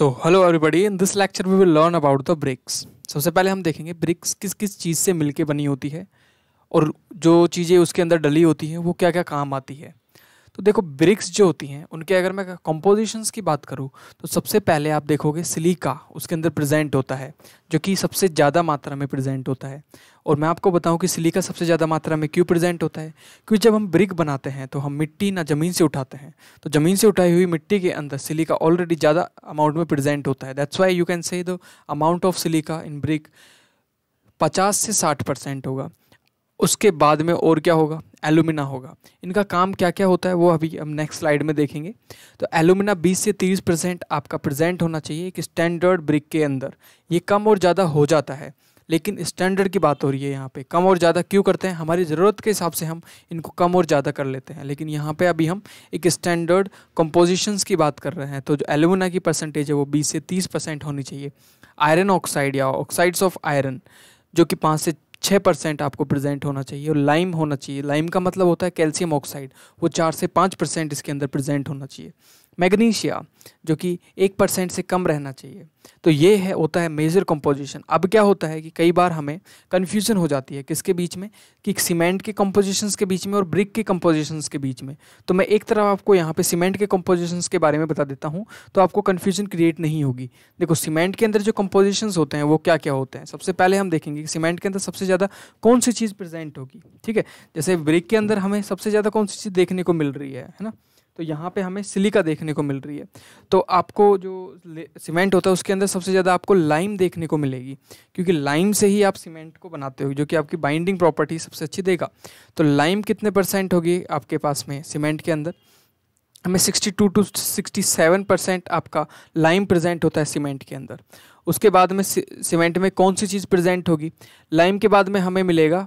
so hello everybody in this lecture we will learn about the bricks सबसे पहले हम देखेंगे ब्रिक्स किस किस चीज़ से मिलके बनी होती है और जो चीज़ें उसके अंदर डली होती हैं वो क्या क्या काम आती है तो देखो ब्रिक्स जो होती हैं उनके अगर मैं कंपोजिशंस की बात करूँ तो सबसे पहले आप देखोगे सिलिका उसके अंदर प्रेजेंट होता है जो कि सबसे ज़्यादा मात्रा में प्रेजेंट होता है और मैं आपको बताऊं कि सिलिका सबसे ज़्यादा मात्रा में क्यों प्रेजेंट होता है क्योंकि जब हम ब्रिक बनाते हैं तो हम मिट्टी ना ज़मीन से उठाते हैं तो ज़मीन से उठाई हुई मिट्टी के अंदर सिलिका ऑलरेडी ज़्यादा अमाउंट में प्रजेंट होता है that's why you can say the amount of silica in brick पचास से साठ परसेंट होगा उसके बाद में और क्या होगा एलुमिना होगा इनका काम क्या क्या होता है वो अभी हम नेक्स्ट स्लाइड में देखेंगे तो एलुमिना 20 से 30 परसेंट आपका प्रेजेंट होना चाहिए एक स्टैंडर्ड ब्रिक के अंदर ये कम और ज़्यादा हो जाता है लेकिन स्टैंडर्ड की बात हो रही है यहाँ पे कम और ज़्यादा क्यों करते हैं हमारी ज़रूरत के हिसाब से हम इनको कम और ज़्यादा कर लेते हैं लेकिन यहाँ पे अभी हम एक स्टैंडर्ड कंपोजिशंस की बात कर रहे हैं तो जो एलुमिना की परसेंटेज है वो 20 से 30 परसेंट होनी चाहिए आयरन ऑक्साइड या ऑक्साइड्स ऑफ आयरन जो कि पाँच से छः परसेंट आपको प्रेजेंट होना चाहिए और लाइम होना चाहिए लाइम का मतलब होता है कैल्शियम ऑक्साइड वो चार से पाँच परसेंट इसके अंदर प्रेजेंट होना चाहिए मैग्नीशिया जो कि एक परसेंट से कम रहना चाहिए तो ये है होता है मेजर कंपोजिशन अब क्या होता है कि कई बार हमें कन्फ्यूजन हो जाती है किसके बीच में कि सीमेंट के कंपोजिशंस के बीच में और ब्रिक के कंपोजिशंस के बीच में तो मैं एक तरफ आपको यहाँ पे सीमेंट के कंपोजिशंस के बारे में बता देता हूँ तो आपको कन्फ्यूजन क्रिएट नहीं होगी देखो सीमेंट के अंदर जो कंपोजिशन होते हैं वो क्या क्या होते हैं सबसे पहले हम देखेंगे कि सीमेंट के अंदर सबसे ज़्यादा कौन सी चीज़ प्रेजेंट होगी ठीक है जैसे ब्रिक के अंदर हमें सबसे ज़्यादा कौन सी चीज़ देखने को मिल रही है ना तो यहाँ पे हमें सिलिका देखने को मिल रही है तो आपको जो सीमेंट होता है उसके अंदर सबसे ज़्यादा आपको लाइम देखने को मिलेगी क्योंकि लाइम से ही आप सीमेंट को बनाते हो जो कि आपकी बाइंडिंग प्रॉपर्टी सबसे अच्छी देगा तो लाइम कितने परसेंट होगी आपके पास में सीमेंट के अंदर हमें 62 टू सेवन परसेंट आपका लाइम प्रेजेंट होता है सीमेंट के अंदर उसके बाद में सीमेंट में कौन सी चीज़ प्रेजेंट होगी लाइम के बाद में हमें मिलेगा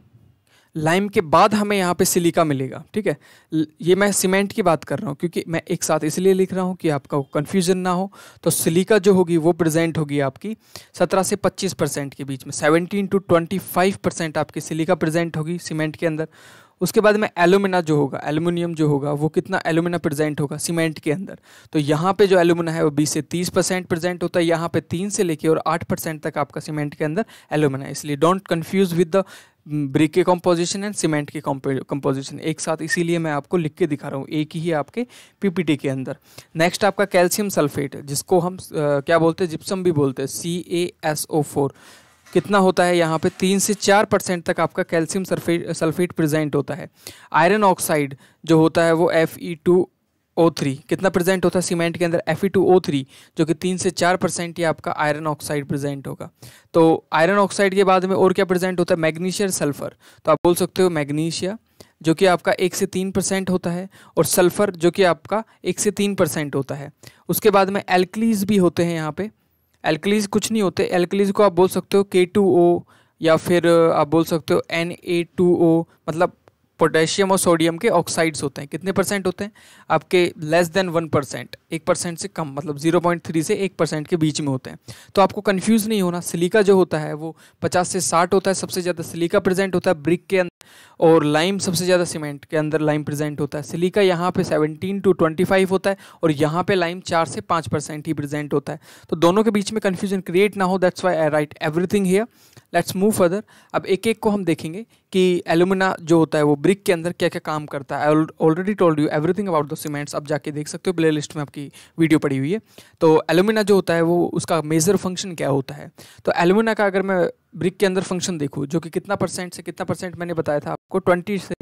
लाइम के बाद हमें यहाँ पे सिलिका मिलेगा ठीक है ये मैं सीमेंट की बात कर रहा हूँ क्योंकि मैं एक साथ इसलिए लिख रहा हूँ कि आपका कन्फ्यूजन ना हो तो सिलिका जो होगी वो प्रेजेंट होगी आपकी सत्रह से पच्चीस परसेंट के बीच में 17 टू ट्वेंटी फाइव परसेंट आपकी सिलिका प्रेजेंट होगी सीमेंट के अंदर उसके बाद में एलुमिना जो होगा एलुमिनियम जो होगा वो कितना एलुमिना प्रेजेंट होगा सीमेंट के अंदर तो यहाँ पे जो एलुमिना है वो 20 से 30 परसेंट प्रेजेंट होता है यहाँ पे तीन से लेके और आठ परसेंट तक आपका सीमेंट के अंदर एलुमिना है इसलिए don't confuse with the brick के कंपोजिशन एंड सीमेंट के कंपोजिशन एक साथ इसीलिए मैं आपको लिख के दिखा रहा हूँ एक ही है आपके पीपीटी के अंदर नेक्स्ट आपका कैल्शियम सल्फेट जिसको हम आ, क्या बोलते हैं जिप्सम भी बोलते हैं सी ए एस ओ फोर कितना होता है यहाँ पे तीन से चार परसेंट तक आपका कैल्शियम सल्फेट सल्फेट प्रेजेंट होता है आयरन ऑक्साइड जो होता है वो F E two O three कितना प्रेजेंट होता है सीमेंट के अंदर F E two O three जो कि तीन से चार परसेंट ही आपका आयरन ऑक्साइड प्रेजेंट होगा तो आयरन ऑक्साइड के बाद में और क्या प्रेजेंट होता है मैग्नीशियर सल्फर तो आप बोल सकते हो मैग्नीशिया जो कि आपका एक से तीन परसेंट होता है और सल्फ़र जो कि आपका एक से तीन परसेंट होता है उसके बाद में एल्कलीज भी होते हैं यहाँ पर एल्कलीज कुछ नहीं होते एल्कलीज को आप बोल सकते हो के टू ओ या फिर आप बोल सकते हो एन ए टू ओ मतलब पोटेशियम और सोडियम के ऑक्साइड्स होते हैं कितने परसेंट होते हैं आपके लेस देन वन परसेंट एक परसेंट से कम मतलब जीरो पॉइंट थ्री से एक परसेंट के बीच में होते हैं तो आपको कन्फ्यूज़ नहीं होना सिलिका जो होता है वो पचास से साठ होता है सबसे ज़्यादा सिलिका प्रेजेंट होता है ब्रिक के अंदर और लाइम सबसे ज़्यादा सीमेंट के अंदर लाइम प्रेजेंट होता है सिलिका यहाँ पे 17 टू 25 होता है और यहाँ पे लाइम चार से पाँच परसेंट ही प्रेजेंट होता है तो दोनों के बीच में कन्फ्यूजन क्रिएट ना हो that's why I write everything here let's move further अब एक एक को हम देखेंगे कि एलुमिना जो होता है वो ब्रिक के अंदर क्या क्या काम करता है already told you everything about the cements आप जाके देख सकते हो प्ले लिस्ट में आपकी वीडियो पड़ी हुई है तो एलुमिना जो होता है वो उसका मेजर फंक्शन क्या होता है तो एलुमिना का अगर मैं ब्रिक के अंदर फंक्शन देखूँ जो कि कितना परसेंट से कितना परसेंट मैंने बताया था आपको ट्वेंटी से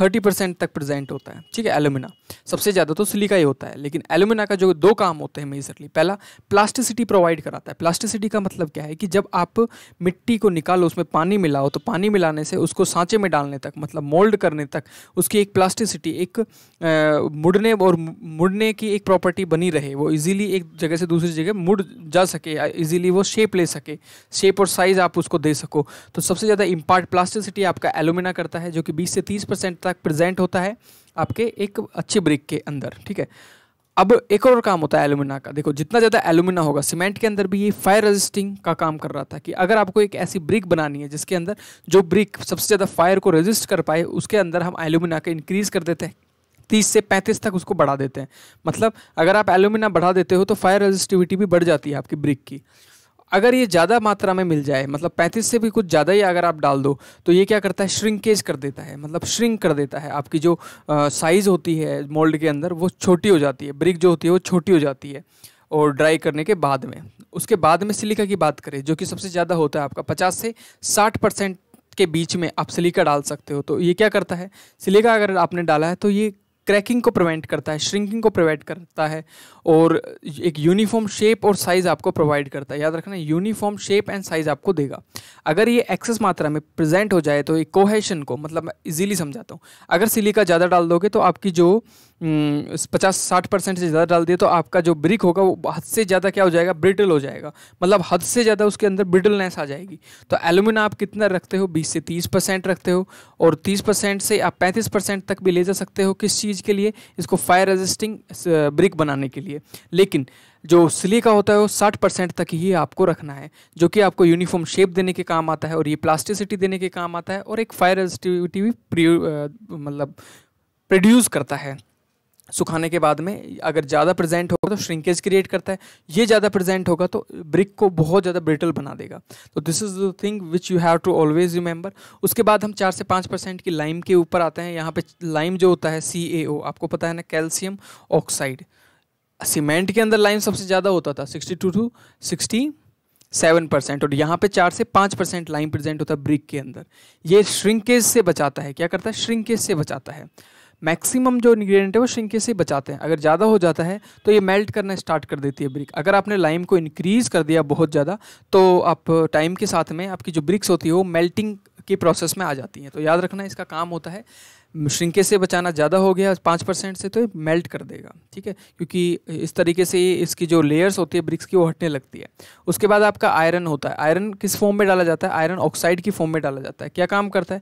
थर्टी परसेंट तक प्रेजेंट होता है ठीक है एलुमिना सबसे ज़्यादा तो सिलिका ही होता है लेकिन एलुमिना का जो दो काम होते हैं मेजरली पहला प्लास्टिसिटी प्रोवाइड कराता है प्लास्टिसिटी का मतलब क्या है कि जब आप मिट्टी को निकालो उसमें पानी मिलाओ तो पानी मिलाने से उसको सांचे में डालने तक मतलब मोल्ड करने तक उसकी एक प्लास्टिसिटी एक मुड़ने और मुड़ने की एक प्रॉपर्टी बनी रहे वो ईजिली एक जगह से दूसरी जगह मुड़ जा सके ईजिली वो शेप ले सके शेप और साइज़ आप उसको दे सको तो सबसे ज़्यादा इम्पार्ट प्लास्टिसिटी आपका एलुमिना करता है जो कि बीस से तीस परसेंट तक प्रेजेंट होता है आपके एक अच्छे ब्रिक के अंदर ठीक है अब एक और काम होता है एलुमिना का देखो जितना ज़्यादा एलुमिना होगा सीमेंट के अंदर भी ये फायर रेजिस्टिंग का काम कर रहा था कि अगर आपको एक ऐसी ब्रिक बनानी है जिसके अंदर जो ब्रिक सबसे ज़्यादा फायर को रेजिस्ट कर पाए उसके अंदर हम एलुमिना का इंक्रीज़ कर देते हैं तीस से पैंतीस तक उसको बढ़ा देते हैं मतलब अगर आप एलुमिना बढ़ा देते हो तो फायर रेजिस्टिविटी भी बढ़ जाती है आपकी ब्रिक की अगर ये ज़्यादा मात्रा में मिल जाए मतलब 35 से भी कुछ ज़्यादा ही अगर आप डाल दो तो ये क्या करता है श्रिंकेज कर देता है मतलब श्रिंक कर देता है आपकी जो साइज़ होती है मोल्ड के अंदर वो छोटी हो जाती है ब्रिक जो होती है वो छोटी हो जाती है और ड्राई करने के बाद में उसके बाद में सिलिका की बात करें जो कि सबसे ज़्यादा होता है आपका पचास से साठ परसेंट के बीच में आप सिलिका डाल सकते हो तो ये क्या करता है सिलिका अगर आपने डाला है तो ये क्रैकिंग को प्रिवेंट करता है श्रिंकिंग को प्रिवेंट करता है और एक यूनिफॉर्म शेप और साइज़ आपको प्रोवाइड करता है याद रखना यूनिफॉर्म शेप एंड साइज़ आपको देगा अगर ये एक्सेस मात्रा में प्रेजेंट हो जाए तो एक कोहेशन को मतलब मैं इजीली समझाता हूँ अगर सिलिका ज़्यादा डाल दोगे तो आपकी जो हम्म, पचास साठ परसेंट से ज़्यादा डाल दिए तो आपका जो ब्रिक होगा वो हद से ज़्यादा क्या हो जाएगा ब्रिटल हो जाएगा मतलब हद से ज़्यादा उसके अंदर ब्रिटलनेस आ जाएगी तो एलुमिना आप कितना रखते हो बीस से तीस परसेंट रखते हो और तीस परसेंट से आप पैंतीस परसेंट तक भी ले जा सकते हो किस चीज़ के लिए इसको फायर रेजिस्टिंग ब्रिक बनाने के लिए लेकिन जो सिली का होता है वो साठ परसेंट तक ही आपको रखना है जो कि आपको यूनिफॉर्म शेप देने के काम आता है और ये प्लास्टिसिटी देने के काम आता है और एक फायर रेजिस्टिविटी भी मतलब प्रोड्यूस करता है सुखाने के बाद में अगर ज़्यादा प्रेजेंट होगा तो श्रिंकेज क्रिएट करता है ये ज़्यादा प्रेजेंट होगा तो ब्रिक को बहुत ज़्यादा ब्रिटल बना देगा तो this is the thing which you have to always remember उसके बाद हम चार से पाँच परसेंट की लाइम के ऊपर आते हैं यहाँ पे लाइम जो होता है सी आपको पता है ना कैल्शियम ऑक्साइड सीमेंट के अंदर लाइम सबसे ज़्यादा होता था sixty two to sixty seven percent और यहाँ पे चार से पाँच परसेंट लाइम प्रेजेंट होता है ब्रिक के अंदर ये श्रिंकेज से बचाता है क्या करता है श्रिंकेज से बचाता है मैक्सिमम जो इन्ग्रीडियंट है वो श्रिंकेज से बचाते हैं अगर ज़्यादा हो जाता है तो ये मेल्ट करना स्टार्ट कर देती है ब्रिक अगर आपने लाइम को इनक्रीज़ कर दिया बहुत ज़्यादा तो आप टाइम के साथ में आपकी जो ब्रिक्स होती है वो मेल्टिंग की प्रोसेस में आ जाती हैं तो याद रखना इसका काम होता है श्रिंके से बचाना ज़्यादा हो गया पाँच परसेंट से तो ये मेल्ट कर देगा ठीक है क्योंकि इस तरीके से ये इसकी जो लेयर्स होती है ब्रिक्स की वो हटने लगती है उसके बाद आपका आयरन होता है आयरन किस फॉर्म में डाला जाता है आयरन ऑक्साइड की फॉर्म में डाला जाता है क्या काम करता है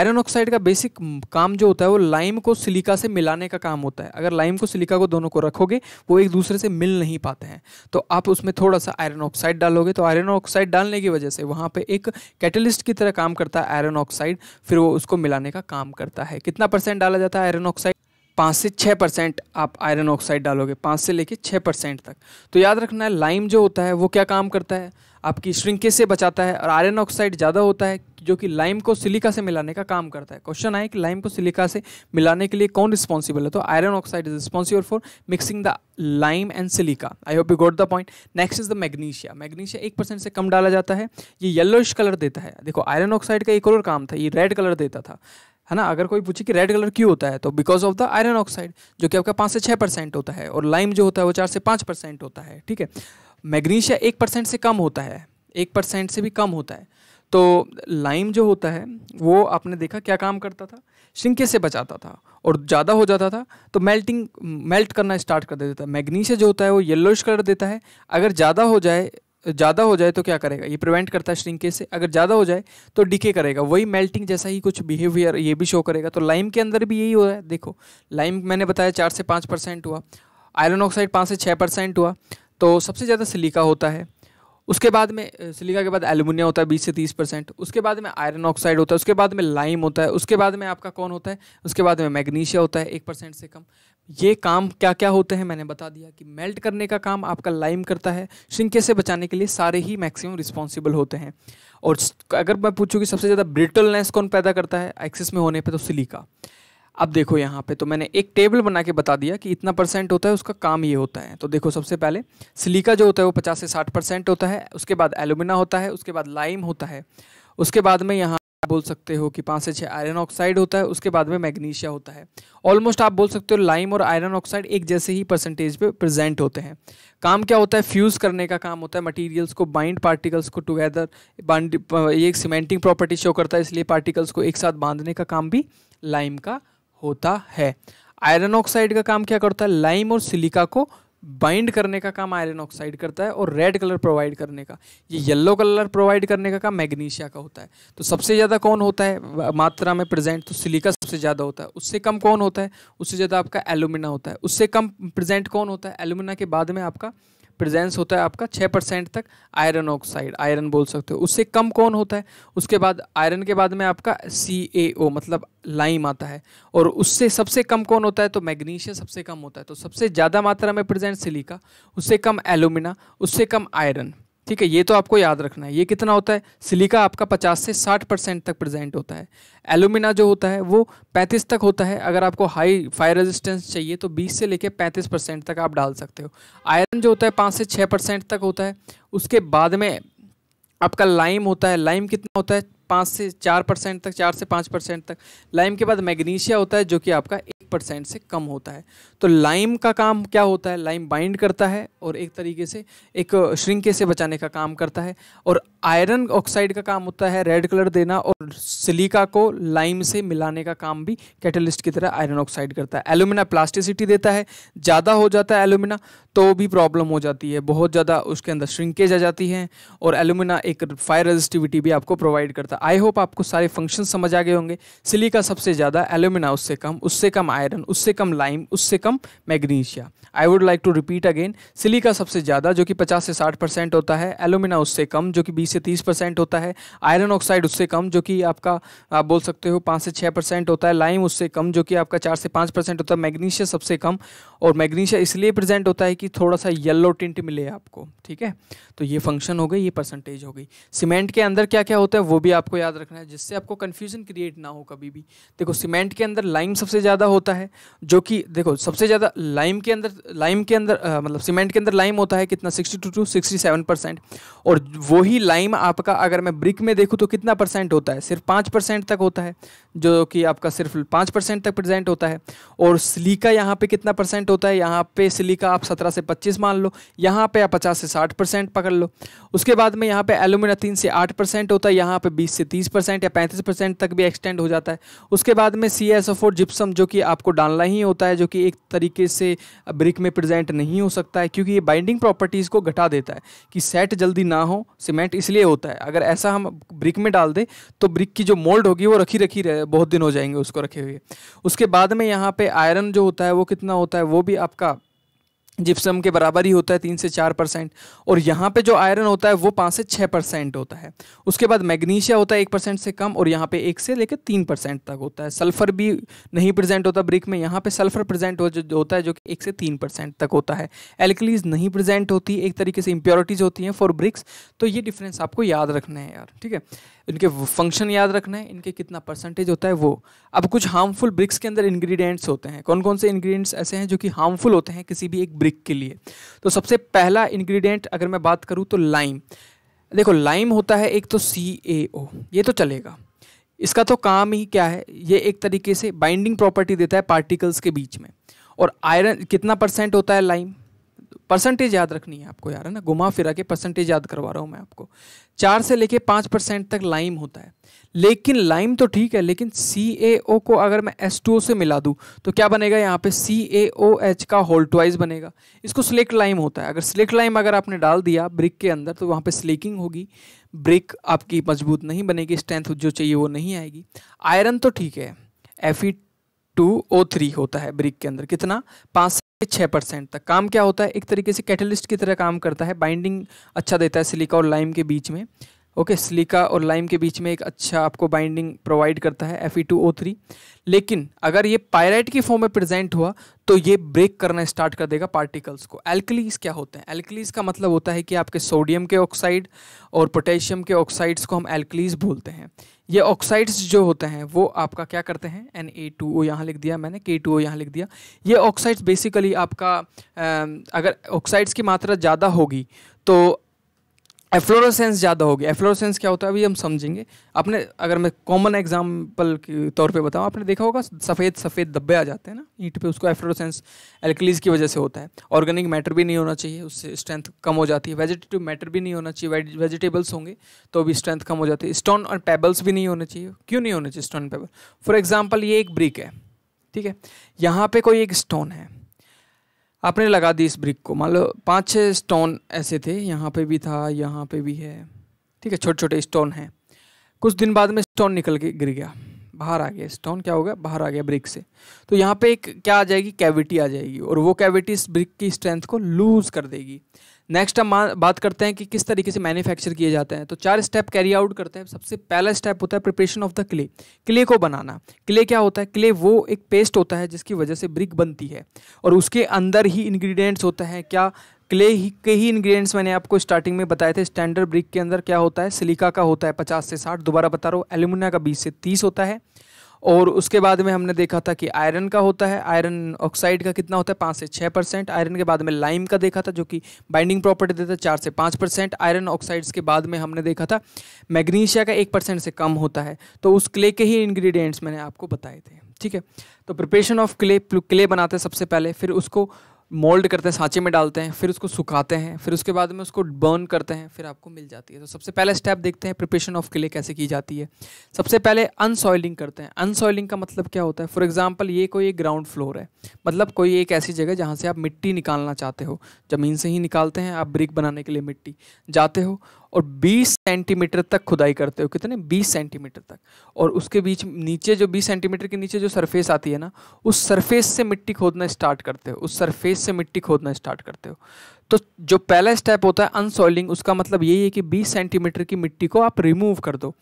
आयरन ऑक्साइड का बेसिक काम जो होता है वो लाइम को सिलिका से मिलाने का काम होता है अगर लाइम को सिलिका को दोनों को रखोगे वो एक दूसरे से मिल नहीं पाते हैं तो आप उसमें थोड़ा सा आयरन ऑक्साइड डालोगे तो आयरन ऑक्साइड डालने की वजह से वहाँ पर एक कैटलिस्ट की तरह काम करता है आयरन ऑक्साइड फिर वो उसको मिलाने का काम करता है कितना परसेंट डाला जाता है आयरन ऑक्साइड पाँच से छः परसेंट आप आयरन ऑक्साइड डालोगे पाँच से लेके छः परसेंट तक तो याद रखना है लाइम जो होता है वो क्या काम करता है आपकी श्रिंकेज से बचाता है और आयरन ऑक्साइड ज़्यादा होता है जो कि लाइम को सिलिका से मिलाने का काम करता है क्वेश्चन आए कि लाइम को सिलिका से मिलाने के लिए कौन रिस्पॉन्सिबल है तो iron oxide is responsible for mixing the lime and silica I hope you got the point next is the magnesia magnesia एक परसेंट से कम डाला जाता है ये येलोइश कलर देता है देखो आयरन ऑक्साइड का एक और काम था ये रेड कलर देता था है ना अगर कोई पूछे कि रेड कलर क्यों होता है तो because of the iron oxide जो कि आपका पाँच से छः परसेंट होता है और लाइम जो होता है वो चार से पाँच परसेंट होता है ठीक है मैग्नीशिया एक परसेंट से कम होता है एक परसेंट से भी कम होता है तो लाइम जो होता है वो आपने देखा क्या काम करता था शिंके से बचाता था और ज़्यादा हो जाता था तो मेल्टिंग मेल्ट करना स्टार्ट कर देता था मैग्नीशिया जो होता है वो येलोइश कलर देता है अगर ज़्यादा हो जाए ज़्यादा हो जाए तो क्या करेगा ये प्रिवेंट करता है श्रिंकेज से अगर ज़्यादा हो जाए तो डिके करेगा वही मेल्टिंग जैसा ही कुछ बिहेवियर ये भी शो करेगा तो लाइम के अंदर भी यही हो रहा है देखो लाइम मैंने बताया चार से पाँच परसेंट हुआ आयरन ऑक्साइड पाँच से छः परसेंट हुआ तो सबसे ज़्यादा सिलिका होता है उसके बाद में सिलिका के बाद एलुमिनिया होता है बीस से तीस परसेंट उसके बाद में आयरन ऑक्साइड होता है उसके बाद में लाइम होता है उसके बाद में आपका कौन होता है उसके बाद में मैग्नीशिया होता है एक परसेंट से कम ये काम क्या क्या होते हैं मैंने बता दिया कि मेल्ट करने का काम आपका लाइम करता है शिंके से बचाने के लिए सारे ही मैक्सिमम रिस्पॉन्सिबल होते हैं और अगर मैं पूछूँ कि सबसे ज़्यादा ब्रिटलनेस कौन पैदा करता है एक्सेस में होने पे तो सिलिका अब देखो यहाँ पे तो मैंने एक टेबल बना के बता दिया कि इतना परसेंट होता है उसका काम ये होता है तो देखो सबसे पहले सिलिका जो होता है वो पचास से साठ परसेंट होता है उसके बाद एलुमिना होता है उसके बाद लाइम होता है उसके बाद में यहाँ बोल सकते हो कि पाँच से छः आयरन ऑक्साइड होता है उसके बाद में मैग्नीशिया होता है ऑलमोस्ट आप बोल सकते हो लाइम और आयरन ऑक्साइड एक जैसे ही परसेंटेज पे प्रेजेंट होते हैं काम क्या होता है फ्यूज़ करने का काम होता है मटेरियल्स को बाइंड पार्टिकल्स को टुगेदर बाइंड ये एक सीमेंटिंग प्रॉपर्टी शो करता है इसलिए पार्टिकल्स को एक साथ बांधने का काम भी लाइम का होता है आयरन ऑक्साइड का काम क्या करता है लाइम और सिलिका को बाइंड करने का काम आयरन ऑक्साइड करता है और रेड कलर प्रोवाइड करने का ये येलो कलर प्रोवाइड करने का काम मैग्नीशिया का होता है तो सबसे ज़्यादा कौन होता है मात्रा में प्रेजेंट तो सिलिका सबसे ज़्यादा होता है उससे कम कौन होता है उससे ज़्यादा आपका एलुमिना होता है उससे कम प्रेजेंट कौन होता है एलुमिना के बाद में आपका प्रेजेंस होता है आपका छः परसेंट तक आयरन ऑक्साइड आयरन बोल सकते हो उससे कम कौन होता है उसके बाद आयरन के बाद में आपका सी ए ओ मतलब लाइम आता है और उससे सबसे कम कौन होता है तो मैग्नीशिया सबसे कम होता है तो सबसे ज़्यादा मात्रा में प्रेजेंट सिलिका उससे कम एलुमिना उससे कम आयरन ठीक है ये तो आपको याद रखना है ये कितना होता है सिलिका आपका 50 से 60 परसेंट तक प्रेजेंट होता है एलुमिना जो होता है वो 35 तक होता है अगर आपको हाई फायर रेजिस्टेंस चाहिए तो 20 से लेके 35 परसेंट तक आप डाल सकते हो आयरन जो होता है 5 से 6 परसेंट तक होता है उसके बाद में आपका लाइम होता है लाइम कितना होता है पाँच से चार परसेंट तक चार से पाँच परसेंट तक लाइम के बाद मैग्नीशिया होता है जो कि आपका एक परसेंट से कम होता है तो लाइम का काम क्या होता है लाइम बाइंड करता है और एक तरीके से एक श्रिंके से बचाने का काम करता है और आयरन ऑक्साइड का काम होता है रेड कलर देना और सिलिका को लाइम से मिलाने का काम भी कैटलिस्ट की तरह आयरन ऑक्साइड करता है एलुमिना प्लास्टिसिटी देता है ज़्यादा हो जाता है एलुमिना तो भी प्रॉब्लम हो जाती है बहुत ज़्यादा उसके अंदर श्रिंकेज आ जाती है और एलुमिना एक फायर रजिस्टिविटी भी आपको प्रोवाइड करता है आई होप आपको सारे फंक्शन समझ आ गए होंगे सिलिका सबसे ज़्यादा एलुमिना उससे कम उससे कम आयरन उससे कम लाइम उससे कम magnesia I would like to repeat again silica सबसे ज़्यादा जो कि पचास से साठ परसेंट होता है एलुमिना उससे कम जो कि बीस से तीस परसेंट होता है आयरन ऑक्साइड उससे कम जो कि आपका आप बोल सकते हो पाँच से छः परसेंट होता है लाइम उससे कम जो कि आपका चार से पाँच परसेंट होता है मैग्नीशिया सबसे कम और मैग्नीशिया इसलिए प्रेजेंट होता है कि थोड़ा सा येल्लो टिंट मिले आपको ठीक है तो ये फंक्शन हो गई ये परसेंटेज हो गई सीमेंट के अंदर क्या क्या होता है वो भी आपको याद रखना है जिससे आपको कन्फ्यूजन क्रिएट ना हो कभी भी देखो सीमेंट के अंदर लाइम सबसे ज़्यादा होता है जो कि देखो सबसे ज़्यादा लाइम के अंदर लाइम के अंदर मतलब सीमेंट के अंदर लाइम होता है कितना sixty two to sixty seven percent और वही लाइम टाइम आपका अगर मैं ब्रिक में देखूँ तो कितना परसेंट होता है सिर्फ पाँच परसेंट तक होता है जो कि आपका सिर्फ पाँच परसेंट तक प्रेजेंट होता है और सिलिका यहाँ पे कितना परसेंट होता है यहाँ पे सिलिका आप सत्रह से पच्चीस मान लो यहाँ पे आप पचास से साठ परसेंट पकड़ लो उसके बाद में यहाँ पे एलुमिना तीन से आठ होता है यहाँ पर बीस से तीस परसेंट या पैंतीस परसेंट तक भी एक्सटेंड हो जाता है उसके बाद में सी एस जिप्सम जो कि आपको डालना ही होता है जो कि एक तरीके से ब्रिक में प्रेजेंट नहीं हो सकता है क्योंकि ये बाइंडिंग प्रॉपर्टीज़ को घटा देता है कि सेट जल्दी ना हो सीमेंट इस इसलिए होता है अगर ऐसा हम ब्रिक में डाल दें तो ब्रिक की जो मोल्ड होगी वो रखी रखी रहे बहुत दिन हो जाएंगे उसको रखे हुए उसके बाद में यहाँ पे आयरन जो होता है वो कितना होता है वो भी आपका जिप्सम के बराबर ही होता है तीन से चार परसेंट और यहाँ पे जो आयरन होता है वो पाँच से छः परसेंट होता है उसके बाद मैग्नीशिया होता है एक परसेंट से कम और यहाँ पे एक से लेकर तीन परसेंट तक होता है सल्फर भी नहीं प्रेजेंट होता ब्रिक में यहाँ पे सल्फर प्रेजेंट हो जो होता है जो कि एक से तीन परसेंट तक होता है एल्कलीज नहीं प्रेजेंट होती एक तरीके से इम्प्योरिटीज होती हैं फॉर ब्रिक्स तो ये डिफरेंस आपको याद रखना है यार ठीक है इनके फंक्शन याद रखना है इनके कितना परसेंटेज होता है वो अब कुछ हार्मफुल ब्रिक्स के अंदर इंग्रेडिएंट्स होते हैं कौन कौन से इंग्रेडिएंट्स ऐसे हैं जो कि हार्मफुल होते हैं किसी भी एक ब्रिक के लिए तो सबसे पहला इंग्रेडिएंट अगर मैं बात करूँ तो लाइम देखो लाइम होता है एक तो सी ए ओ ये तो चलेगा इसका तो काम ही क्या है ये एक तरीके से बाइंडिंग प्रॉपर्टी देता है पार्टिकल्स के बीच में और आयरन कितना परसेंट होता है लाइम परसेंटेज याद रखनी है आपको यार है ना घुमा फिरा के परसेंटेज याद करवा रहा हूँ मैं आपको चार से लेके पाँच परसेंट तक लाइम होता है लेकिन लाइम तो ठीक है लेकिन सी ए ओ को अगर मैं एस टू ओ से मिला दूँ तो क्या बनेगा यहाँ पे सी ए ओ एच का होल्टवाइज बनेगा इसको स्लेक्ट लाइम होता है अगर स्लेक्ट लाइम अगर आपने डाल दिया ब्रिक के अंदर तो वहाँ पर स्लेकिंग होगी ब्रिक आपकी मजबूत नहीं बनेगी स्ट्रेंथ जो चाहिए वो नहीं आएगी आयरन तो ठीक है F E e two O three होता है ब्रिक के अंदर कितना पाँच से छः परसेंट तक काम क्या होता है एक तरीके से कैटलिस्ट की तरह काम करता है बाइंडिंग अच्छा देता है सिलिका और लाइम के बीच में ओके सिलिका और लाइम के बीच में एक अच्छा आपको बाइंडिंग प्रोवाइड करता है Fe2O3 लेकिन अगर ये पायराइट की फॉर्म में प्रेजेंट हुआ तो ये ब्रेक करना स्टार्ट कर देगा पार्टिकल्स को एल्कलीज क्या होते हैं एल्कलीज का मतलब होता है कि आपके सोडियम के ऑक्साइड और पोटेशियम के ऑक्साइड्स को हम एल्कलीज बोलते हैं ये ऑक्साइड्स जो होते हैं वो आपका क्या करते हैं एन ए टू ओ यहाँ लिख दिया मैंने के टू ओ यहाँ लिख दिया ये ऑक्साइड्स बेसिकली आपका अगर ऑक्साइड्स की मात्रा ज़्यादा होगी तो एफ्लोरोसेंस ज़्यादा होगी एफ्लोरोसेंस क्या होता है अभी हम समझेंगे आपने अगर मैं कॉमन एग्जाम्पल के तौर पे बताऊँ आपने देखा होगा सफ़ेद सफ़ेद धब्बे आ जाते हैं ना ईंट पे उसको एफ्लोरोसेंस एल्कलीज की वजह से होता है ऑर्गेनिक मैटर भी नहीं होना चाहिए उससे स्ट्रेंथ कम हो जाती है वेजिटेटिव मैटर भी नहीं होना चाहिए वेजिटेबल्स होंगे तो भी स्ट्रेंथ कम हो जाती है स्टोन और पेबल्स भी नहीं होने चाहिए क्यों नहीं होने चाहिए स्टोन पेबल फॉर एग्जाम्पल ये एक ब्रिक है ठीक है यहाँ पर कोई एक स्टोन है आपने लगा दी इस ब्रिक को मान लो पाँच छः स्टोन ऐसे थे यहाँ पे भी था यहाँ पे भी है ठीक है छोटे छोटे स्टोन हैं कुछ दिन बाद में स्टोन निकल के गिर गया बाहर आ गया स्टोन क्या हो गया बाहर आ गया ब्रिक से तो यहाँ पे एक क्या आ जाएगी कैविटी आ जाएगी और वो कैविटी इस ब्रिक की स्ट्रेंथ को लूज़ कर देगी नेक्स्ट हम बात करते हैं कि किस तरीके से मैन्युफैक्चर किए जाते हैं तो चार स्टेप कैरी आउट करते हैं सबसे पहला स्टेप होता है preparation of the clay clay को बनाना क्ले क्या होता है क्ले वो एक पेस्ट होता है जिसकी वजह से ब्रिक बनती है और उसके अंदर ही इंग्रेडिएंट्स होते हैं क्या क्ले ही के ही इंग्रेडिएंट्स मैंने आपको स्टार्टिंग में बताए थे स्टैंडर्ड ब्रिक के अंदर क्या होता है सिलिका का होता है पचास से साठ दोबारा बता रहा हूँ एल्यूमिना का बीस से तीस होता है और उसके बाद में हमने देखा था कि आयरन का होता है आयरन ऑक्साइड का कितना होता है पाँच से छः परसेंट आयरन के बाद में लाइम का देखा था जो कि बाइंडिंग प्रॉपर्टी देता है चार से पाँच परसेंट आयरन ऑक्साइड्स के बाद में हमने देखा था मैग्नीशिया का एक परसेंट से कम होता है तो उस क्ले के ही इन्ग्रीडियंट्स मैंने आपको बताए थे ठीक है तो प्रिपरेशन ऑफ क्ले क्ले बनाते सबसे पहले फिर उसको मोल्ड करते हैं सांचे में डालते हैं फिर उसको सुखाते हैं फिर उसके बाद में उसको बर्न करते हैं फिर आपको मिल जाती है तो सबसे पहले स्टेप देखते हैं प्रिपरेशन ऑफ किले कैसे की जाती है सबसे पहले अनसॉइलिंग करते हैं अनसॉइलिंग का मतलब क्या होता है फॉर एग्जाम्पल ये कोई एक ग्राउंड फ्लोर है मतलब कोई एक ऐसी जगह जहाँ से आप मिट्टी निकालना चाहते हो ज़मीन से ही निकालते हैं आप ब्रिक बनाने के लिए मिट्टी जाते हो और 20 सेंटीमीटर तक खुदाई करते हो कितने 20 सेंटीमीटर तक और उसके बीच नीचे जो 20 सेंटीमीटर के नीचे जो सरफेस आती है ना उस सरफेस से मिट्टी खोदना स्टार्ट करते हो उस सरफेस से मिट्टी खोदना स्टार्ट करते हो तो जो पहला स्टेप होता है अनसॉइलिंग उसका मतलब यही है कि 20 सेंटीमीटर की मिट्टी को आप रिमूव कर दो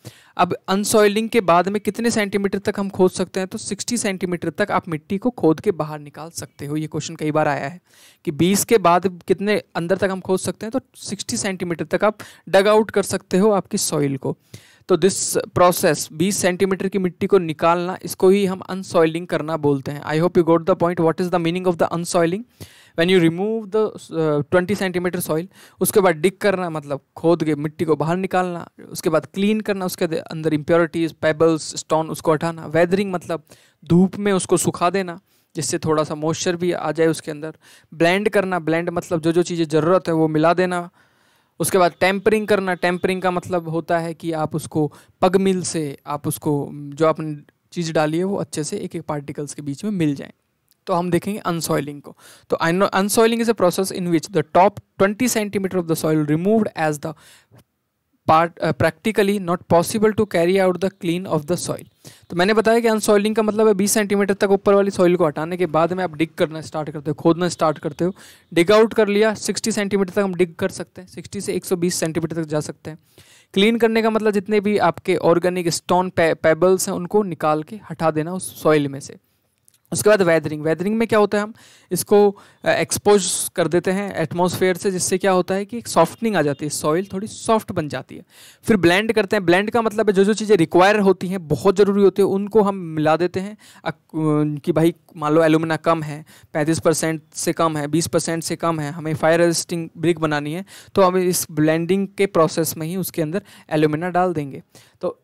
अब अनसॉइलिंग के बाद में कितने सेंटीमीटर तक हम खोद सकते हैं तो 60 सेंटीमीटर तक आप मिट्टी को खोद के बाहर निकाल सकते हो ये क्वेश्चन कई बार आया है कि 20 के बाद कितने अंदर तक हम खोद सकते हैं तो सिक्सटी सेंटीमीटर तक आप डग आउट कर सकते हो आपकी सॉइल को तो दिस प्रोसेस 20 सेंटीमीटर की मिट्टी को निकालना इसको ही हम अनसॉइलिंग करना बोलते हैं I hope you got the point what is the meaning of the unsoiling when you remove the twenty centimetre soil उसके बाद डिक करना मतलब खोद के मिट्टी को बाहर निकालना उसके बाद क्लीन करना उसके अंदर इम्प्योरिटीज़ पेबल्स स्टोन उसको हटाना वेदरिंग मतलब धूप में उसको सुखा देना जिससे थोड़ा सा मॉइस्चर भी आ जाए उसके अंदर ब्लेंड करना ब्लेंड मतलब जो जो चीज़ें ज़रूरत है वो मिला देना उसके बाद टेम्परिंग करना टेम्परिंग का मतलब होता है कि आप उसको पग मिल से आप उसको जो आपने चीज़ डाली है वो अच्छे से एक एक पार्टिकल्स के बीच में मिल जाएँ तो हम देखेंगे अनसॉइलिंग को तो unsoiling is a process in which the top twenty centimetre of the soil removed as the part practically not possible to carry out the clean of the soil तो मैंने बताया कि अनसॉइलिंग का मतलब है बीस सेंटीमीटर तक ऊपर वाली सॉइल को हटाने के बाद में आप डिग करना स्टार्ट करते हो खोदना स्टार्ट करते हो डिग आउट कर लिया सिक्सटी सेंटीमीटर तक हम डिग कर सकते हैं सिक्सटी से एक सौ बीस सेंटीमीटर तक जा सकते हैं क्लीन करने का मतलब जितने भी आपके ऑर्गेनिक स्टोन पेबल्स हैं उनको निकाल के हटा देना उस सॉइल में से उसके बाद वेदरिंग वेदरिंग में क्या होता है हम इसको एक्सपोज कर देते हैं एटमोसफेयर से जिससे क्या होता है कि एक सॉफ्टनिंग आ जाती है सॉइल थोड़ी सॉफ्ट बन जाती है फिर ब्लेंड करते हैं ब्लेंड का मतलब है जो जो चीज़ें रिक्वायर होती हैं बहुत ज़रूरी होती है उनको हम मिला देते हैं कि भाई मान लो एलुमिना कम है पैंतीस परसेंट से कम है बीस परसेंट से कम है हमें फायर रजिस्टिंग ब्रिक बनानी है तो हम इस ब्लेंडिंग के प्रोसेस में ही उसके अंदर एलुमिना डाल देंगे तो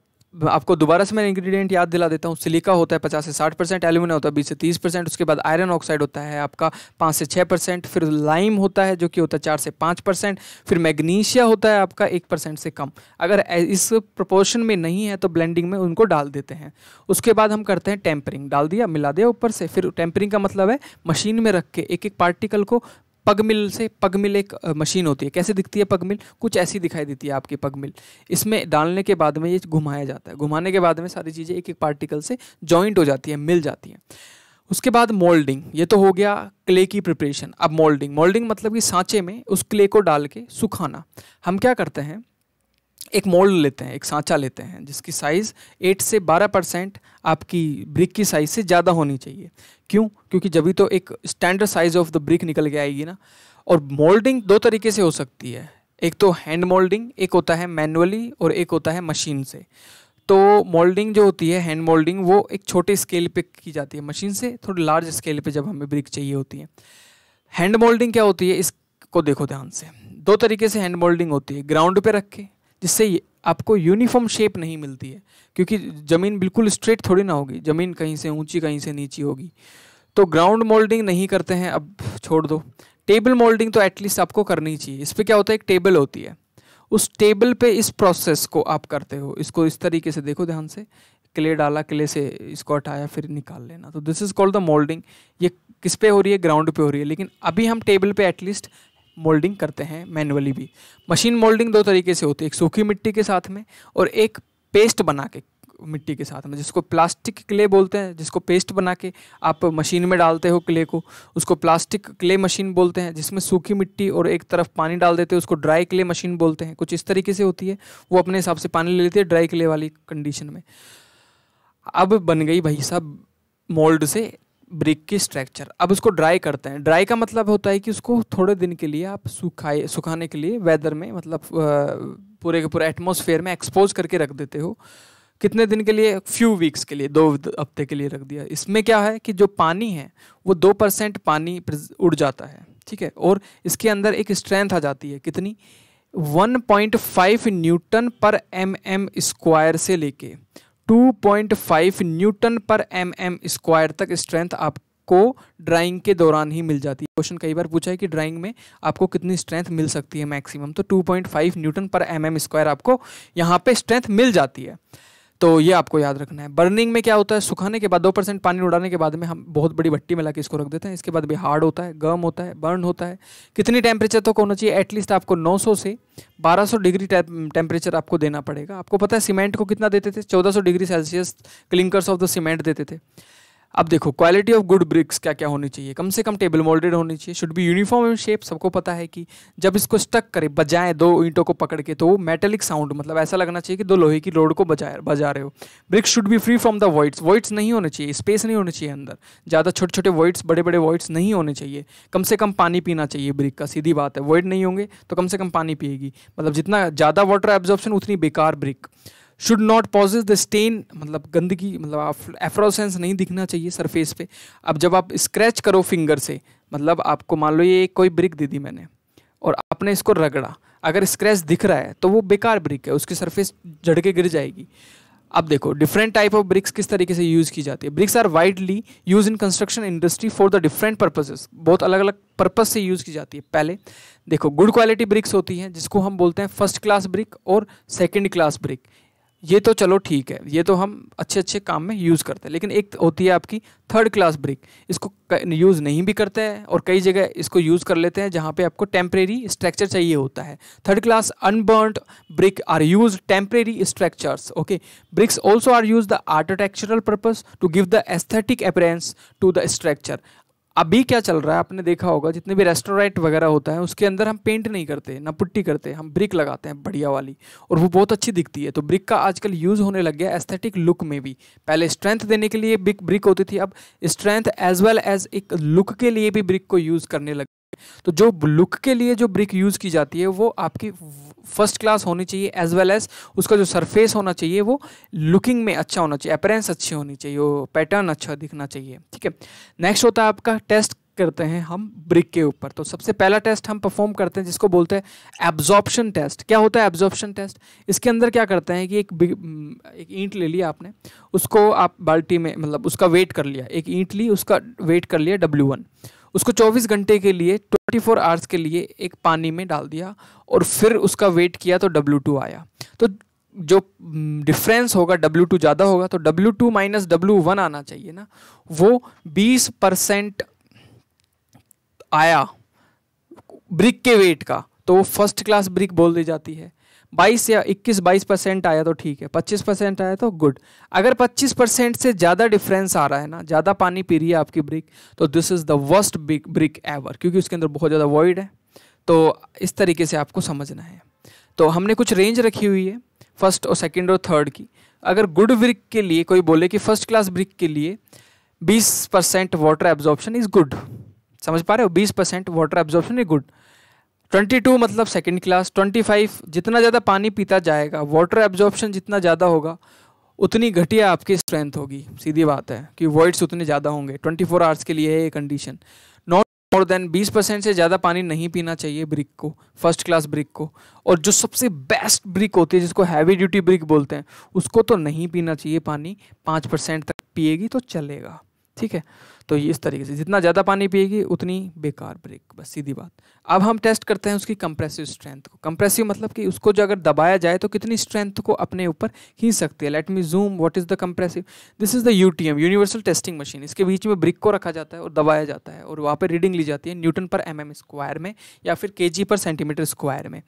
आपको दोबारा से मैं इंग्रेडिएंट याद दिला देता हूँ सिलिका होता है पचास से साठ परसेंट एल्यूमिनियम होता है बीस से तीस परसेंट उसके बाद आयरन ऑक्साइड होता है आपका पाँच से छः परसेंट फिर लाइम होता है जो कि होता है चार से पाँच परसेंट फिर मैग्नीशिया होता है आपका एक परसेंट से कम अगर इस प्रपोर्शन में नहीं है तो ब्लेंडिंग में उनको डाल देते हैं उसके बाद हम करते हैं टेम्परिंग डाल दिया मिला दिया ऊपर से फिर टेम्परिंग का मतलब है मशीन में रख के एक एक पार्टिकल को पगमिल से पगमिल एक मशीन होती है कैसे दिखती है पगमिल कुछ ऐसी दिखाई देती है आपकी पगमिल इसमें डालने के बाद में ये घुमाया जाता है घुमाने के बाद में सारी चीज़ें एक एक पार्टिकल से जॉइंट हो जाती है मिल जाती हैं उसके बाद मोल्डिंग ये तो हो गया क्ले की प्रिपरेशन अब मोल्डिंग मोल्डिंग मतलब कि सांचे में उस क्ले को डाल के सुखाना हम क्या करते हैं एक मोल्ड लेते हैं एक सांचा लेते हैं जिसकी साइज़ 8 से 12 परसेंट आपकी ब्रिक की साइज़ से ज़्यादा होनी चाहिए क्यों क्योंकि जब तो एक standard size of the brick निकल के आएगी ना और मोल्डिंग दो तरीके से हो सकती है एक तो हैंड मोल्डिंग एक होता है मैनुअली और एक होता है मशीन से तो मोल्डिंग जो होती है हैंड मोल्डिंग वो एक छोटे स्केल पे की जाती है मशीन से थोड़ी लार्ज स्केल पे जब हमें ब्रिक चाहिए होती है हैंड मोल्डिंग क्या होती है इसको देखो ध्यान से दो तरीके से हैंड मोल्डिंग होती है ग्राउंड पे रख के जिससे आपको यूनिफॉर्म शेप नहीं मिलती है क्योंकि ज़मीन बिल्कुल स्ट्रेट थोड़ी ना होगी ज़मीन कहीं से ऊंची कहीं से नीची होगी तो ग्राउंड मोल्डिंग नहीं करते हैं अब छोड़ दो टेबल मोल्डिंग तो एटलीस्ट आपको करनी चाहिए इस पर क्या होता है एक टेबल होती है उस टेबल पे इस प्रोसेस को आप करते हो इसको इस तरीके से देखो ध्यान से क्ले डाला क्ले से इसको हटाया फिर निकाल लेना तो this is called the moulding ये किस पे हो रही है ग्राउंड पे हो रही है लेकिन अभी हम टेबल पे एटलीस्ट मोल्डिंग करते हैं मैनुअली भी मशीन मोल्डिंग दो तरीके से होती है एक सूखी मिट्टी के साथ में और एक पेस्ट बना के मिट्टी के साथ में जिसको प्लास्टिक क्ले बोलते हैं जिसको पेस्ट बना के आप मशीन में डालते हो क्ले को उसको प्लास्टिक क्ले मशीन बोलते हैं जिसमें सूखी मिट्टी और एक तरफ पानी डाल देते हैं उसको ड्राई क्ले मशीन बोलते हैं कुछ इस तरीके से होती है वो अपने हिसाब से पानी ले लेती है ड्राई क्ले वाली कंडीशन में अब बन गई भाई साहब मोल्ड से ब्रिक की स्ट्रक्चर अब उसको ड्राई करते हैं ड्राई का मतलब होता है कि उसको थोड़े दिन के लिए आप सुखाए सुखाने के लिए वेदर में मतलब पूरे के पूरे एटमोसफेयर में एक्सपोज करके रख देते हो कितने दिन के लिए फ्यू वीक्स के लिए दो हफ्ते के लिए रख दिया इसमें क्या है कि जो पानी है वो दो परसेंट पानी उड़ जाता है ठीक है और इसके अंदर एक स्ट्रेंथ आ जाती है कितनी 1.5 न्यूटन पर एम एम स्क्वायर से लेके 2.5 न्यूटन पर एम एम स्क्वायर तक स्ट्रेंथ आपको ड्राइंग के दौरान ही मिल जाती है क्वेश्चन कई बार पूछा है कि ड्राइंग में आपको कितनी स्ट्रेंथ मिल सकती है मैक्सिमम तो 2.5 न्यूटन पर एम एम स्क्वायर आपको यहाँ पे स्ट्रेंथ मिल जाती है तो ये आपको याद रखना है बर्निंग में क्या होता है सुखाने के बाद दो परसेंट पानी उड़ाने के बाद में हम बहुत बड़ी भट्टी में ला इसको रख देते हैं इसके बाद भी हार्ड होता है गर्म होता है बर्न होता है कितनी टेम्परेचर तक तो होना चाहिए एटलीस्ट आपको 900 से 1200 डिग्री टेम्परेचर आपको देना पड़ेगा आपको पता है सीमेंट को कितना देते थे चौदह degree Celsius clinkers of the cement देते थे अब देखो क्वालिटी ऑफ गुड ब्रिक्स क्या क्या होनी चाहिए कम से कम टेबल मोल्डेड होनी चाहिए should be uniform in shape सबको पता है कि जब इसको स्टक करे बजाएं दो ईंटों को पकड़ के तो वो मेटेलिक साउंड मतलब ऐसा लगना चाहिए कि दो लोहे की रोड को बजाए बजा रहे हो bricks should be free from the voids voids नहीं होने चाहिए स्पेस नहीं होने चाहिए अंदर ज़्यादा छोटे छोटे वॉइट्स बड़े बड़े वॉइट्स नहीं होने चाहिए कम से कम पानी पीना चाहिए ब्रिक का सीधी बात है वॉइड नहीं होंगे तो कम से कम पानी पिएगी मतलब जितना ज़्यादा वाटर एब्जॉर्प्शन उतनी बेकार brick should not possess the stain मतलब गंदगी मतलब आप एफ्रोसेंस नहीं दिखना चाहिए सरफेस पे अब जब आप स्क्रैच करो फिंगर से मतलब आपको मान लो ये कोई ब्रिक दे दी मैंने और आपने इसको रगड़ा अगर स्क्रैच दिख रहा है तो वो बेकार ब्रिक है उसकी सरफेस झड़ के गिर जाएगी अब देखो डिफरेंट टाइप ऑफ ब्रिक्स किस तरीके से यूज़ की जाती है bricks are widely use in construction industry for the different purposes बहुत अलग अलग पर्पज से यूज़ की जाती है पहले देखो गुड क्वालिटी ब्रिक्स होती हैं जिसको हम बोलते हैं फर्स्ट क्लास ब्रिक और सेकेंड क्लास ब्रिक ये तो चलो ठीक है ये तो हम अच्छे अच्छे काम में यूज़ करते हैं लेकिन एक होती है आपकी थर्ड क्लास ब्रिक इसको यूज़ नहीं भी करते हैं और कई जगह इसको यूज़ कर लेते हैं जहाँ पे आपको टेम्परेरी स्ट्रक्चर चाहिए होता है third class unburned brick are use temporary structures okay bricks also are use the architectural purpose to give the aesthetic appearance to the structure अभी क्या चल रहा है आपने देखा होगा जितने भी रेस्टोरेंट वगैरह होता है उसके अंदर हम पेंट नहीं करते ना पुट्टी करते हम ब्रिक लगाते हैं बढ़िया वाली और वो बहुत अच्छी दिखती है तो ब्रिक का आजकल यूज़ होने लग गया एस्थेटिक लुक में भी पहले स्ट्रेंथ देने के लिए बिग ब्रिक होती थी अब स्ट्रेंथ एज वेल एज एक लुक के लिए भी ब्रिक को यूज़ करने लग तो जो लुक के लिए जो ब्रिक यूज़ की जाती है वो आपकी फर्स्ट क्लास होनी चाहिए एज वेल एज उसका जो सरफेस होना चाहिए वो लुकिंग में अच्छा होना चाहिए अपेरेंस अच्छी होनी चाहिए वो पैटर्न अच्छा दिखना चाहिए ठीक है नेक्स्ट होता है आपका टेस्ट करते हैं हम ब्रिक के ऊपर तो सबसे पहला टेस्ट हम परफॉर्म करते हैं जिसको बोलते हैं एब्जॉर्प्शन टेस्ट क्या होता है एब्जॉर्प्शन टेस्ट इसके अंदर क्या करते हैं कि एक हम्म, एक ईंट ले लिया आपने उसको आप बाल्टी में मतलब उसका वेट कर लिया एक ईंट ली उसका वेट कर लिया डब्ल्यू वन उसको 24 घंटे के लिए 24 फोर आवर्स के लिए एक पानी में डाल दिया और फिर उसका वेट किया तो W2 आया तो जो डिफरेंस होगा W2 ज़्यादा होगा तो W2 टू माइनस डब्ल्यू आना चाहिए ना वो 20 परसेंट आया ब्रिक के वेट का तो वो फर्स्ट क्लास ब्रिक बोल दी जाती है बाईस या इक्कीस बाईस परसेंट आया तो ठीक है पच्चीस परसेंट आया तो गुड अगर पच्चीस परसेंट से ज़्यादा डिफरेंस आ रहा है ना ज़्यादा पानी पी रही है आपकी ब्रिक तो this is the worst big brick ever क्योंकि उसके अंदर बहुत ज़्यादा वॉइड है तो इस तरीके से आपको समझना है तो हमने कुछ रेंज रखी हुई है फर्स्ट और सेकेंड और थर्ड की अगर गुड ब्रिक के लिए कोई बोले कि फर्स्ट क्लास ब्रिक के लिए बीस percent water absorption is good समझ पा रहे हो बीस percent water absorption is good twenty two मतलब सेकेंड क्लास ट्वेंटी फाइव जितना ज़्यादा पानी पीता जाएगा वाटर एब्जॉर्बन जितना ज़्यादा होगा उतनी घटिया आपकी स्ट्रेंथ होगी सीधी बात है कि वॉइड्स उतने ज़्यादा होंगे ट्वेंटी फोर आवर्स के लिए है ये कंडीशन नॉट मोर देन बीस परसेंट से ज़्यादा पानी नहीं पीना चाहिए ब्रिक को फर्स्ट क्लास ब्रिक को और जो सबसे बेस्ट ब्रिक होती है जिसको हैवी ड्यूटी ब्रिक बोलते हैं उसको तो नहीं पीना चाहिए पानी पाँच परसेंट तक पिएगी तो चलेगा ठीक है तो ये इस तरीके से जितना ज़्यादा पानी पिएगी उतनी बेकार ब्रेक बस सीधी बात अब हम टेस्ट करते हैं उसकी कंप्रेसिव स्ट्रेंथ को कंप्रेसिव मतलब कि उसको जो अगर दबाया जाए तो कितनी स्ट्रेंथ को अपने ऊपर खींच सकती है let me zoom what is the compressive this is the U T M universal testing machine इसके बीच में ब्रिक को रखा जाता है और दबाया जाता है और वहाँ पर रीडिंग ली जाती है न्यूटन पर एम एम स्क्वायर में या फिर के जी पर सेंटीमीटर स्क्वायर में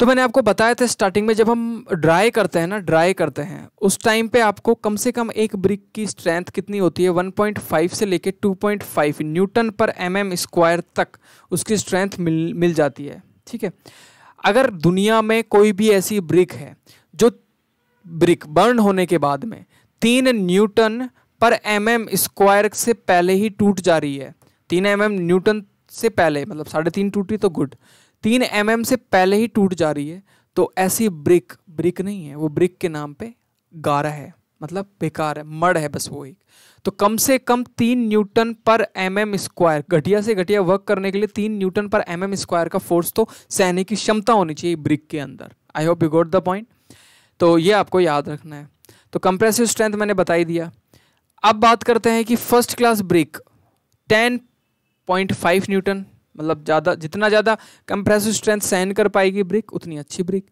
तो मैंने आपको बताया था स्टार्टिंग में जब हम ड्राई करते हैं ना ड्राई करते हैं उस टाइम पे आपको कम से कम एक ब्रिक की स्ट्रेंथ कितनी होती है 1.5 से लेके 2.5 न्यूटन पर एम एम स्क्वायर तक उसकी स्ट्रेंथ मिल मिल जाती है ठीक है अगर दुनिया में कोई भी ऐसी ब्रिक है जो ब्रिक बर्न होने के बाद में तीन न्यूटन पर एम एम स्क्वायर से पहले ही टूट जा रही है तीन एम एम न्यूटन से पहले मतलब साढ़े तीन टूटी तो गुड तीन एम mm से पहले ही टूट जा रही है तो ऐसी ब्रिक ब्रिक नहीं है वो ब्रिक के नाम पे गारा है मतलब बेकार है मड है बस वो एक तो कम से कम तीन न्यूटन पर एम एम स्क्वायर घटिया से घटिया वर्क करने के लिए तीन न्यूटन पर एम एम स्क्वायर का फोर्स तो सहने की क्षमता होनी चाहिए ब्रिक के अंदर I hope you got the point तो ये आपको याद रखना है तो कंप्रेसिव स्ट्रेंथ मैंने बताई दिया अब बात करते हैं कि first class brick ten point five newton मतलब ज़्यादा जितना ज़्यादा कंप्रेसिव स्ट्रेंथ सहन कर पाएगी ब्रिक उतनी अच्छी ब्रिक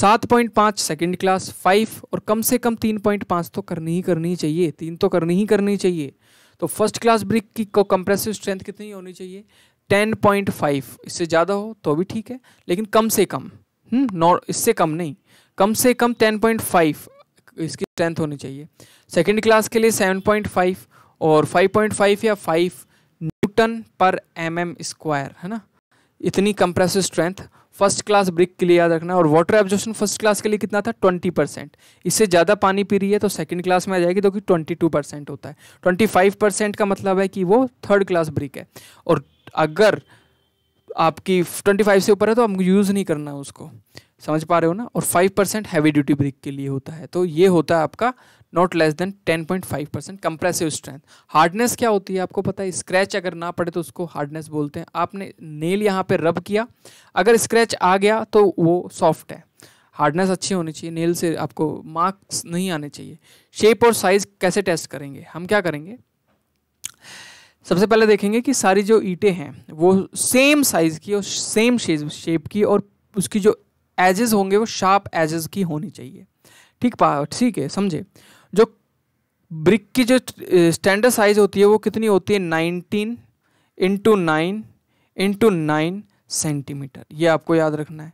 सात पॉइंट पाँच सेकेंड क्लास फाइव और कम से कम तीन पॉइंट पाँच तो करनी ही करनी चाहिए तीन तो करनी ही करनी चाहिए तो फर्स्ट क्लास ब्रिक की को कंप्रेसिव स्ट्रेंथ कितनी होनी चाहिए टेन पॉइंट फाइव इससे ज़्यादा हो तो भी ठीक है लेकिन कम से कम हम्म, नॉ इससे कम नहीं कम से कम टेन पॉइंट फाइव इसकी स्ट्रेंथ होनी चाहिए सेकेंड क्लास के लिए सेवन पॉइंट फाइव और फाइव पॉइंट फाइव या फाइव न्यूटन पर एम एम स्क्वायर है ना इतनी compressive strength first class brick के लिए याद रखना और वाटर एब्जॉर्प्शन फर्स्ट क्लास के लिए कितना था ट्वेंटी परसेंट इससे ज़्यादा पानी पी रही है तो सेकंड क्लास में आ जाएगी तो कि ट्वेंटी टू परसेंट होता है ट्वेंटी फाइव परसेंट का मतलब है कि वो थर्ड क्लास ब्रिक है और अगर आपकी 25 से ऊपर है तो आपको यूज़ नहीं करना है उसको समझ पा रहे हो ना और 5 परसेंट हैवी ड्यूटी ब्रेक के लिए होता है तो ये होता है आपका not less than 10.5 percent compressive strength hardness क्या होती है आपको पता है स्क्रैच अगर ना पड़े तो उसको हार्डनेस बोलते हैं आपने नेल यहाँ पे रब किया अगर स्क्रैच आ गया तो वो सॉफ्ट है हार्डनेस अच्छी होनी चाहिए नेल से आपको मार्क्स नहीं आने चाहिए शेप और साइज़ कैसे टेस्ट करेंगे हम क्या करेंगे सबसे पहले देखेंगे कि सारी जो ईटें हैं वो सेम साइज़ की और सेम शेप की और उसकी जो एजेस होंगे वो शार्प एजेस की होनी चाहिए ठीक पा ठीक है समझे जो ब्रिक की जो स्टैंडर्ड साइज़ होती है वो कितनी होती है nineteen into nine into nine centimetre ये आपको याद रखना है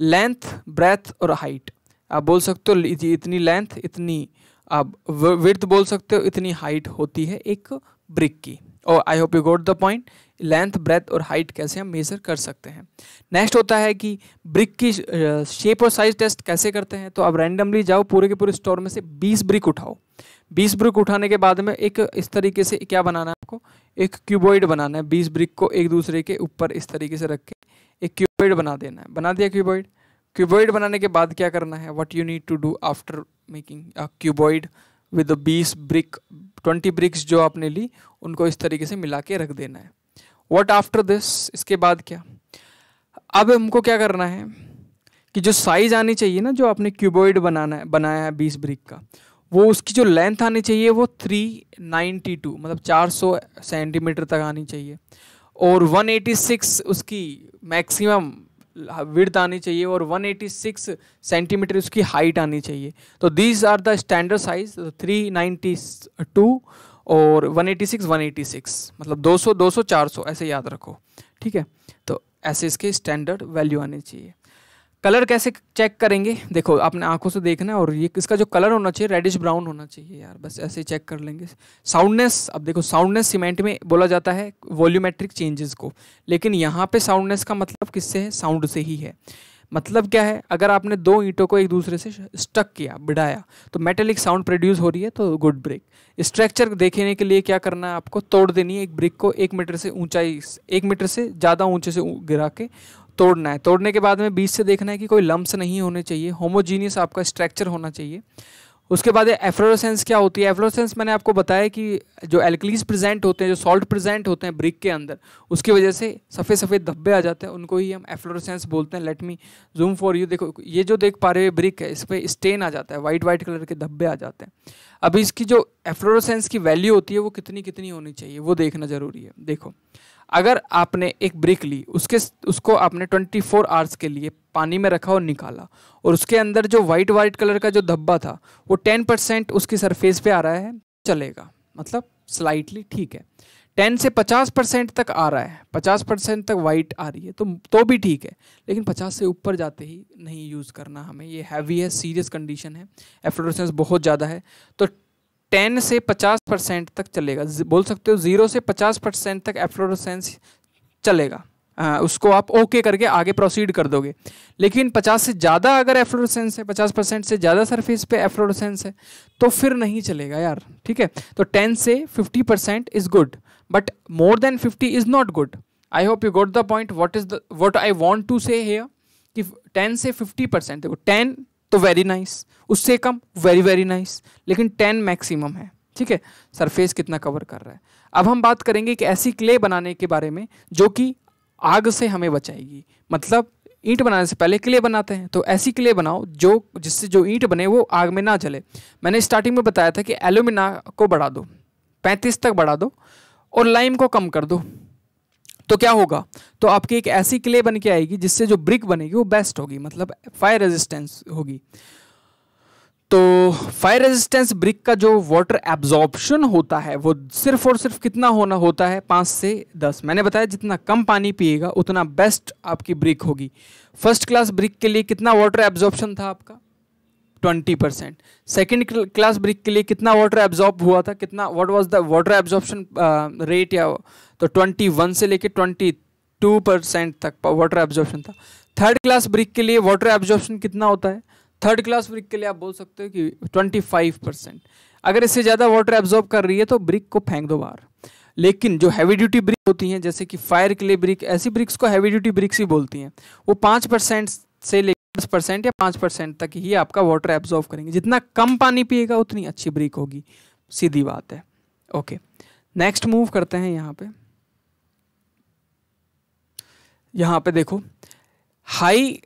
लेंथ ब्रेथ और हाइट आप बोल सकते हो इतनी लेंथ इतनी आप विर्थ बोल सकते हो इतनी हाइट होती है एक ब्रिक की Oh, और I hope you got the point length breadth और हाइट कैसे हम मेज़र कर सकते हैं नेक्स्ट होता है कि ब्रिक की शेप और साइज टेस्ट कैसे करते हैं तो आप रैंडमली जाओ पूरे के पूरे स्टोर में से 20 ब्रिक उठाओ 20 ब्रिक उठाने के बाद में एक इस तरीके से क्या बनाना है आपको एक क्यूबॉइड बनाना है 20 ब्रिक को एक दूसरे के ऊपर इस तरीके से रख के एक क्यूबॉइड बना देना है बना दिया क्यूबॉइड क्यूबॉइड बनाने के बाद क्या करना है what you need to do after making cuboid with बीस ब्रिक ट्वेंटी ब्रिक्स जो आपने ली उनको इस तरीके से मिला के रख देना है वट आफ्टर दिस इसके बाद क्या अब हमको क्या करना है कि जो साइज आनी चाहिए ना जो आपने क्यूबॉइड बनाना है बनाया है बीस ब्रिक का वो उसकी जो लेंथ आनी चाहिए वो थ्री नाइन्टी टू मतलब चार सौ सेंटीमीटर तक आनी चाहिए और वन एटी सिक्स उसकी मैक्सिमम विड्थ आनी चाहिए और 186 सेंटीमीटर उसकी हाइट आनी चाहिए तो these are the standard size 392 और 186 186 मतलब 200 200 400 ऐसे याद रखो ठीक है तो ऐसे इसके स्टैंडर्ड वैल्यू आने चाहिए कलर कैसे चेक करेंगे देखो आपने आंखों से देखना है और ये इसका जो कलर होना चाहिए रेडिश ब्राउन होना चाहिए यार बस ऐसे चेक कर लेंगे साउंडनेस अब देखो साउंडनेस सीमेंट में बोला जाता है वॉल्यूमेट्रिक चेंजेस को लेकिन यहाँ पे साउंडनेस का मतलब किससे है साउंड से ही है मतलब क्या है अगर आपने दो ईंटों को एक दूसरे से स्टक किया बिड़ाया तो मेटेलिक साउंड प्रोड्यूस हो रही है तो गुड ब्रेक स्ट्रक्चर देखने के लिए क्या करना है आपको तोड़ देनी है एक ब्रिक को एक मीटर से ऊंचाई एक मीटर से ज़्यादा ऊंचे से गिरा के तोड़ना है तोड़ने के बाद में बीच से देखना है कि कोई लम्ब नहीं होने चाहिए होमोजीनियस आपका स्ट्रक्चर होना चाहिए उसके बाद एफ्लोरोसेंस क्या होती है एफ्लोरोसेंस मैंने आपको बताया कि जो एल्कलीज प्रेजेंट होते हैं जो सॉल्ट प्रेजेंट होते हैं ब्रिक के अंदर उसकी वजह से सफ़ेद सफ़ेद धब्बे आ जाते हैं उनको ही हम एफ्लोरोसेंस बोलते हैं let me zoom for you देखो ये जो देख पा रहे हो ब्रिक है इस पर स्टेन आ जाता है वाइट वाइट कलर के धब्बे आ जाते हैं अभी इसकी जो एफ्लोरोसेंस की वैल्यू होती है वो कितनी कितनी होनी चाहिए वो देखना ज़रूरी है देखो अगर आपने एक ब्रिक ली उसके उसको आपने 24 फोर आवर्स के लिए पानी में रखा और निकाला और उसके अंदर जो वाइट वाइट कलर का जो धब्बा था वो 10 परसेंट उसकी सरफेस पे आ रहा है चलेगा मतलब स्लाइटली ठीक है 10 से 50 परसेंट तक आ रहा है 50 परसेंट तक वाइट आ रही है तो तो भी ठीक है लेकिन 50 से ऊपर जाते ही नहीं यूज़ करना हमें ये हैवी है सीरियस कंडीशन है एफ्लोरसेंस बहुत ज़्यादा है तो टेन से पचास परसेंट तक चलेगा बोल सकते हो ज़ीरो से पचास परसेंट तक एफ्लोरोसेंस चलेगा आ, उसको आप ओके करके आगे प्रोसीड कर दोगे लेकिन पचास से ज़्यादा अगर एफ्लोरोसेंस है पचास परसेंट से ज़्यादा सरफेस पे एफ्लोरोसेंस है तो फिर नहीं चलेगा यार ठीक है तो टेन से fifty percent is good but more than fifty is not good I hope you got the point what is the what I want to say here कि टेन से फिफ्टी परसेंट देखो टेन तो very nice उससे कम very very nice लेकिन ten maximum है ठीक है सरफेस कितना कवर कर रहा है अब हम बात करेंगे कि ऐसी क्ले बनाने के बारे में जो कि आग से हमें बचाएगी मतलब ईंट बनाने से पहले क्ले बनाते हैं तो ऐसी क्ले बनाओ जो जिससे जो ईंट बने वो आग में ना जले मैंने स्टार्टिंग में बताया था कि एलुमिना को बढ़ा दो पैंतीस तक बढ़ा दो और लाइम को कम कर दो तो क्या होगा तो आपकी एक ऐसी क्ले बन के आएगी जिससे जो ब्रिक बनेगी वो बेस्ट होगी मतलब फायर रेजिस्टेंस होगी तो फायर रेजिस्टेंस ब्रिक का जो वाटर एब्जॉर्प्शन होता है वो सिर्फ और सिर्फ कितना होना होता है पाँच से दस मैंने बताया जितना कम पानी पिएगा उतना बेस्ट आपकी ब्रिक होगी फर्स्ट क्लास ब्रिक के लिए कितना वाटर एब्जॉर्प्शन था आपका twenty percent second class brick के लिए कितना वाटर एब्जॉर्ब हुआ था कितना what was the water absorption rate या तो ट्वेंटी वन से लेके ट्वेंटी टू परसेंट तक वाटर एब्जॉर्प्शन था थर्ड क्लास ब्रिक के लिए वाटर एब्जॉर्प्शन कितना होता है थर्ड क्लास ब्रिक के लिए आप बोल सकते हो कि ट्वेंटी फाइव परसेंट अगर इससे ज़्यादा वाटर एब्जॉर्ब कर रही है तो ब्रिक को फेंक दो बाहर लेकिन जो हैवी ड्यूटी ब्रिक होती हैं जैसे कि फायर के लिए ब्रिक ऐसी ब्रिक्स को हैवी ड्यूटी ब्रिक्स ही बोलती हैं वो पाँच परसेंट से ले दस परसेंट या पाँच परसेंट तक ही आपका वाटर एब्जॉर्व करेंगे जितना कम पानी पिएगा उतनी अच्छी ब्रेक होगी सीधी बात है ओके नेक्स्ट मूव करते हैं यहाँ पे यहाँ पे देखो हाई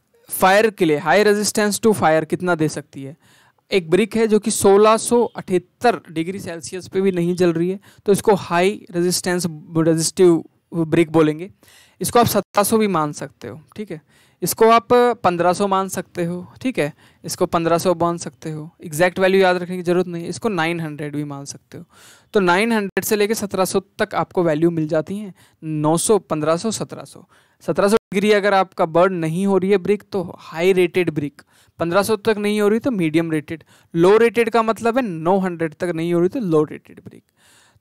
फायर के लिए हाई रेजिस्टेंस टू फायर कितना दे सकती है एक ब्रिक है जो कि सोलह डिग्री सेल्सियस पे भी नहीं जल रही है तो इसको हाई रेजिस्टेंस रेजिस्टिव ब्रिक बोलेंगे इसको आप सत्रह भी मान सकते हो ठीक है इसको आप 1500 मान सकते हो ठीक है इसको 1500 मान सकते हो एग्जैक्ट वैल्यू याद रखने की ज़रूरत नहीं है इसको 900 भी मान सकते हो तो 900 से लेकर 1700 तक आपको वैल्यू मिल जाती हैं 900 1500 1700 1700 डिग्री अगर आपका बर्ड नहीं हो रही है ब्रिक तो हाई रेटेड ब्रिक 1500 तक नहीं हो रही तो मीडियम रेटेड लो रेटेड का मतलब है हंड्रेड तक नहीं हो रही तो लो रेटेड ब्रिक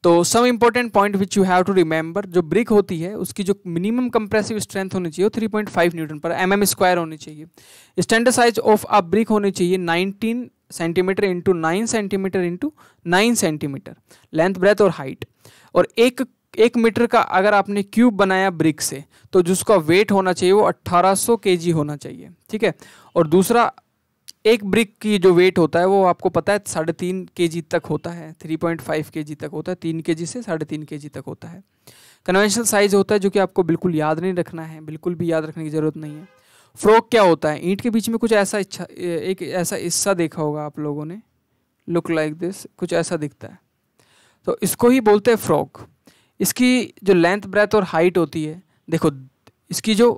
तो some important point which you have to remember जो ब्रिक होती है उसकी जो मिनिमम कंप्रेसिव स्ट्रेंथ होनी चाहिए वो थ्री पॉइंट फाइव न्यूटन पर एम एम स्क्वायर होनी चाहिए standard size of a brick होनी चाहिए nineteen centimetre into nine centimetre into nine centimetre length breadth और हाइट और एक एक मीटर का अगर आपने क्यूब बनाया ब्रिक से तो जिसका वेट होना चाहिए वो 1800 केजी होना चाहिए ठीक है और दूसरा एक ब्रिक की जो वेट होता है वो आपको पता है साढ़े तीन के जी तक होता है थ्री पॉइंट फाइव के जी तक होता है तीन के जी से साढ़े तीन के जी तक होता है कन्वेंशनल साइज़ होता है जो कि आपको बिल्कुल याद नहीं रखना है बिल्कुल भी याद रखने की ज़रूरत नहीं है फ्रॉक क्या होता है ईंट के बीच में कुछ ऐसा इच्छा एक ऐसा हिस्सा देखा होगा आप लोगों ने लुक लाइक दिस कुछ ऐसा दिखता है तो इसको ही बोलते हैं फ्रॉक इसकी जो लेंथ ब्रेथ और हाइट होती है देखो इसकी जो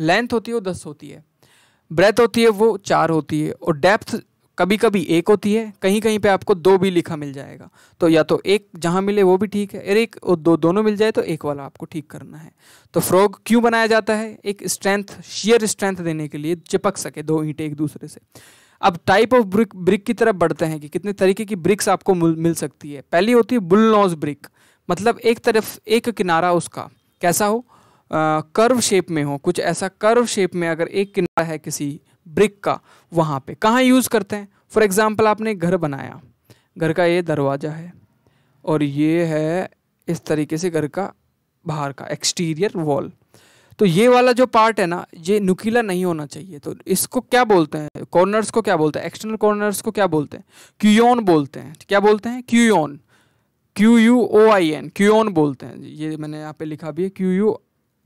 लेंथ होती है वो दस होती है ब्रेथ होती है वो चार होती है और डेप्थ कभी कभी एक होती है कहीं कहीं पे आपको दो भी लिखा मिल जाएगा तो या तो एक जहाँ मिले वो भी ठीक है अरे एक और दो दोनों मिल जाए तो एक वाला आपको ठीक करना है तो फ्रॉग क्यों बनाया जाता है एक स्ट्रेंथ शेयर स्ट्रेंथ देने के लिए चिपक सके दो ईंटें एक दूसरे से अब टाइप ऑफ ब्रिक ब्रिक की तरफ बढ़ते हैं कि कितने तरीके की ब्रिक्स आपको मिल सकती है पहली होती है नोज ब्रिक मतलब एक तरफ एक किनारा उसका कैसा हो कर्व शेप में हो कुछ ऐसा कर्व शेप में अगर एक किनारा है किसी ब्रिक का वहाँ पे कहाँ यूज़ करते हैं फॉर एग्ज़ाम्पल आपने घर बनाया घर का ये दरवाज़ा है और ये है इस तरीके से घर का बाहर का एक्सटीरियर वॉल तो ये वाला जो पार्ट है ना ये नुकीला नहीं होना चाहिए तो इसको क्या बोलते हैं कॉर्नर्स को क्या बोलते हैं एक्सटर्नल कॉर्नर्स को क्या बोलते हैं क्यून बोलते हैं क्या बोलते हैं queen Q U O I N queen बोलते हैं ये मैंने यहाँ पे लिखा भी है Q U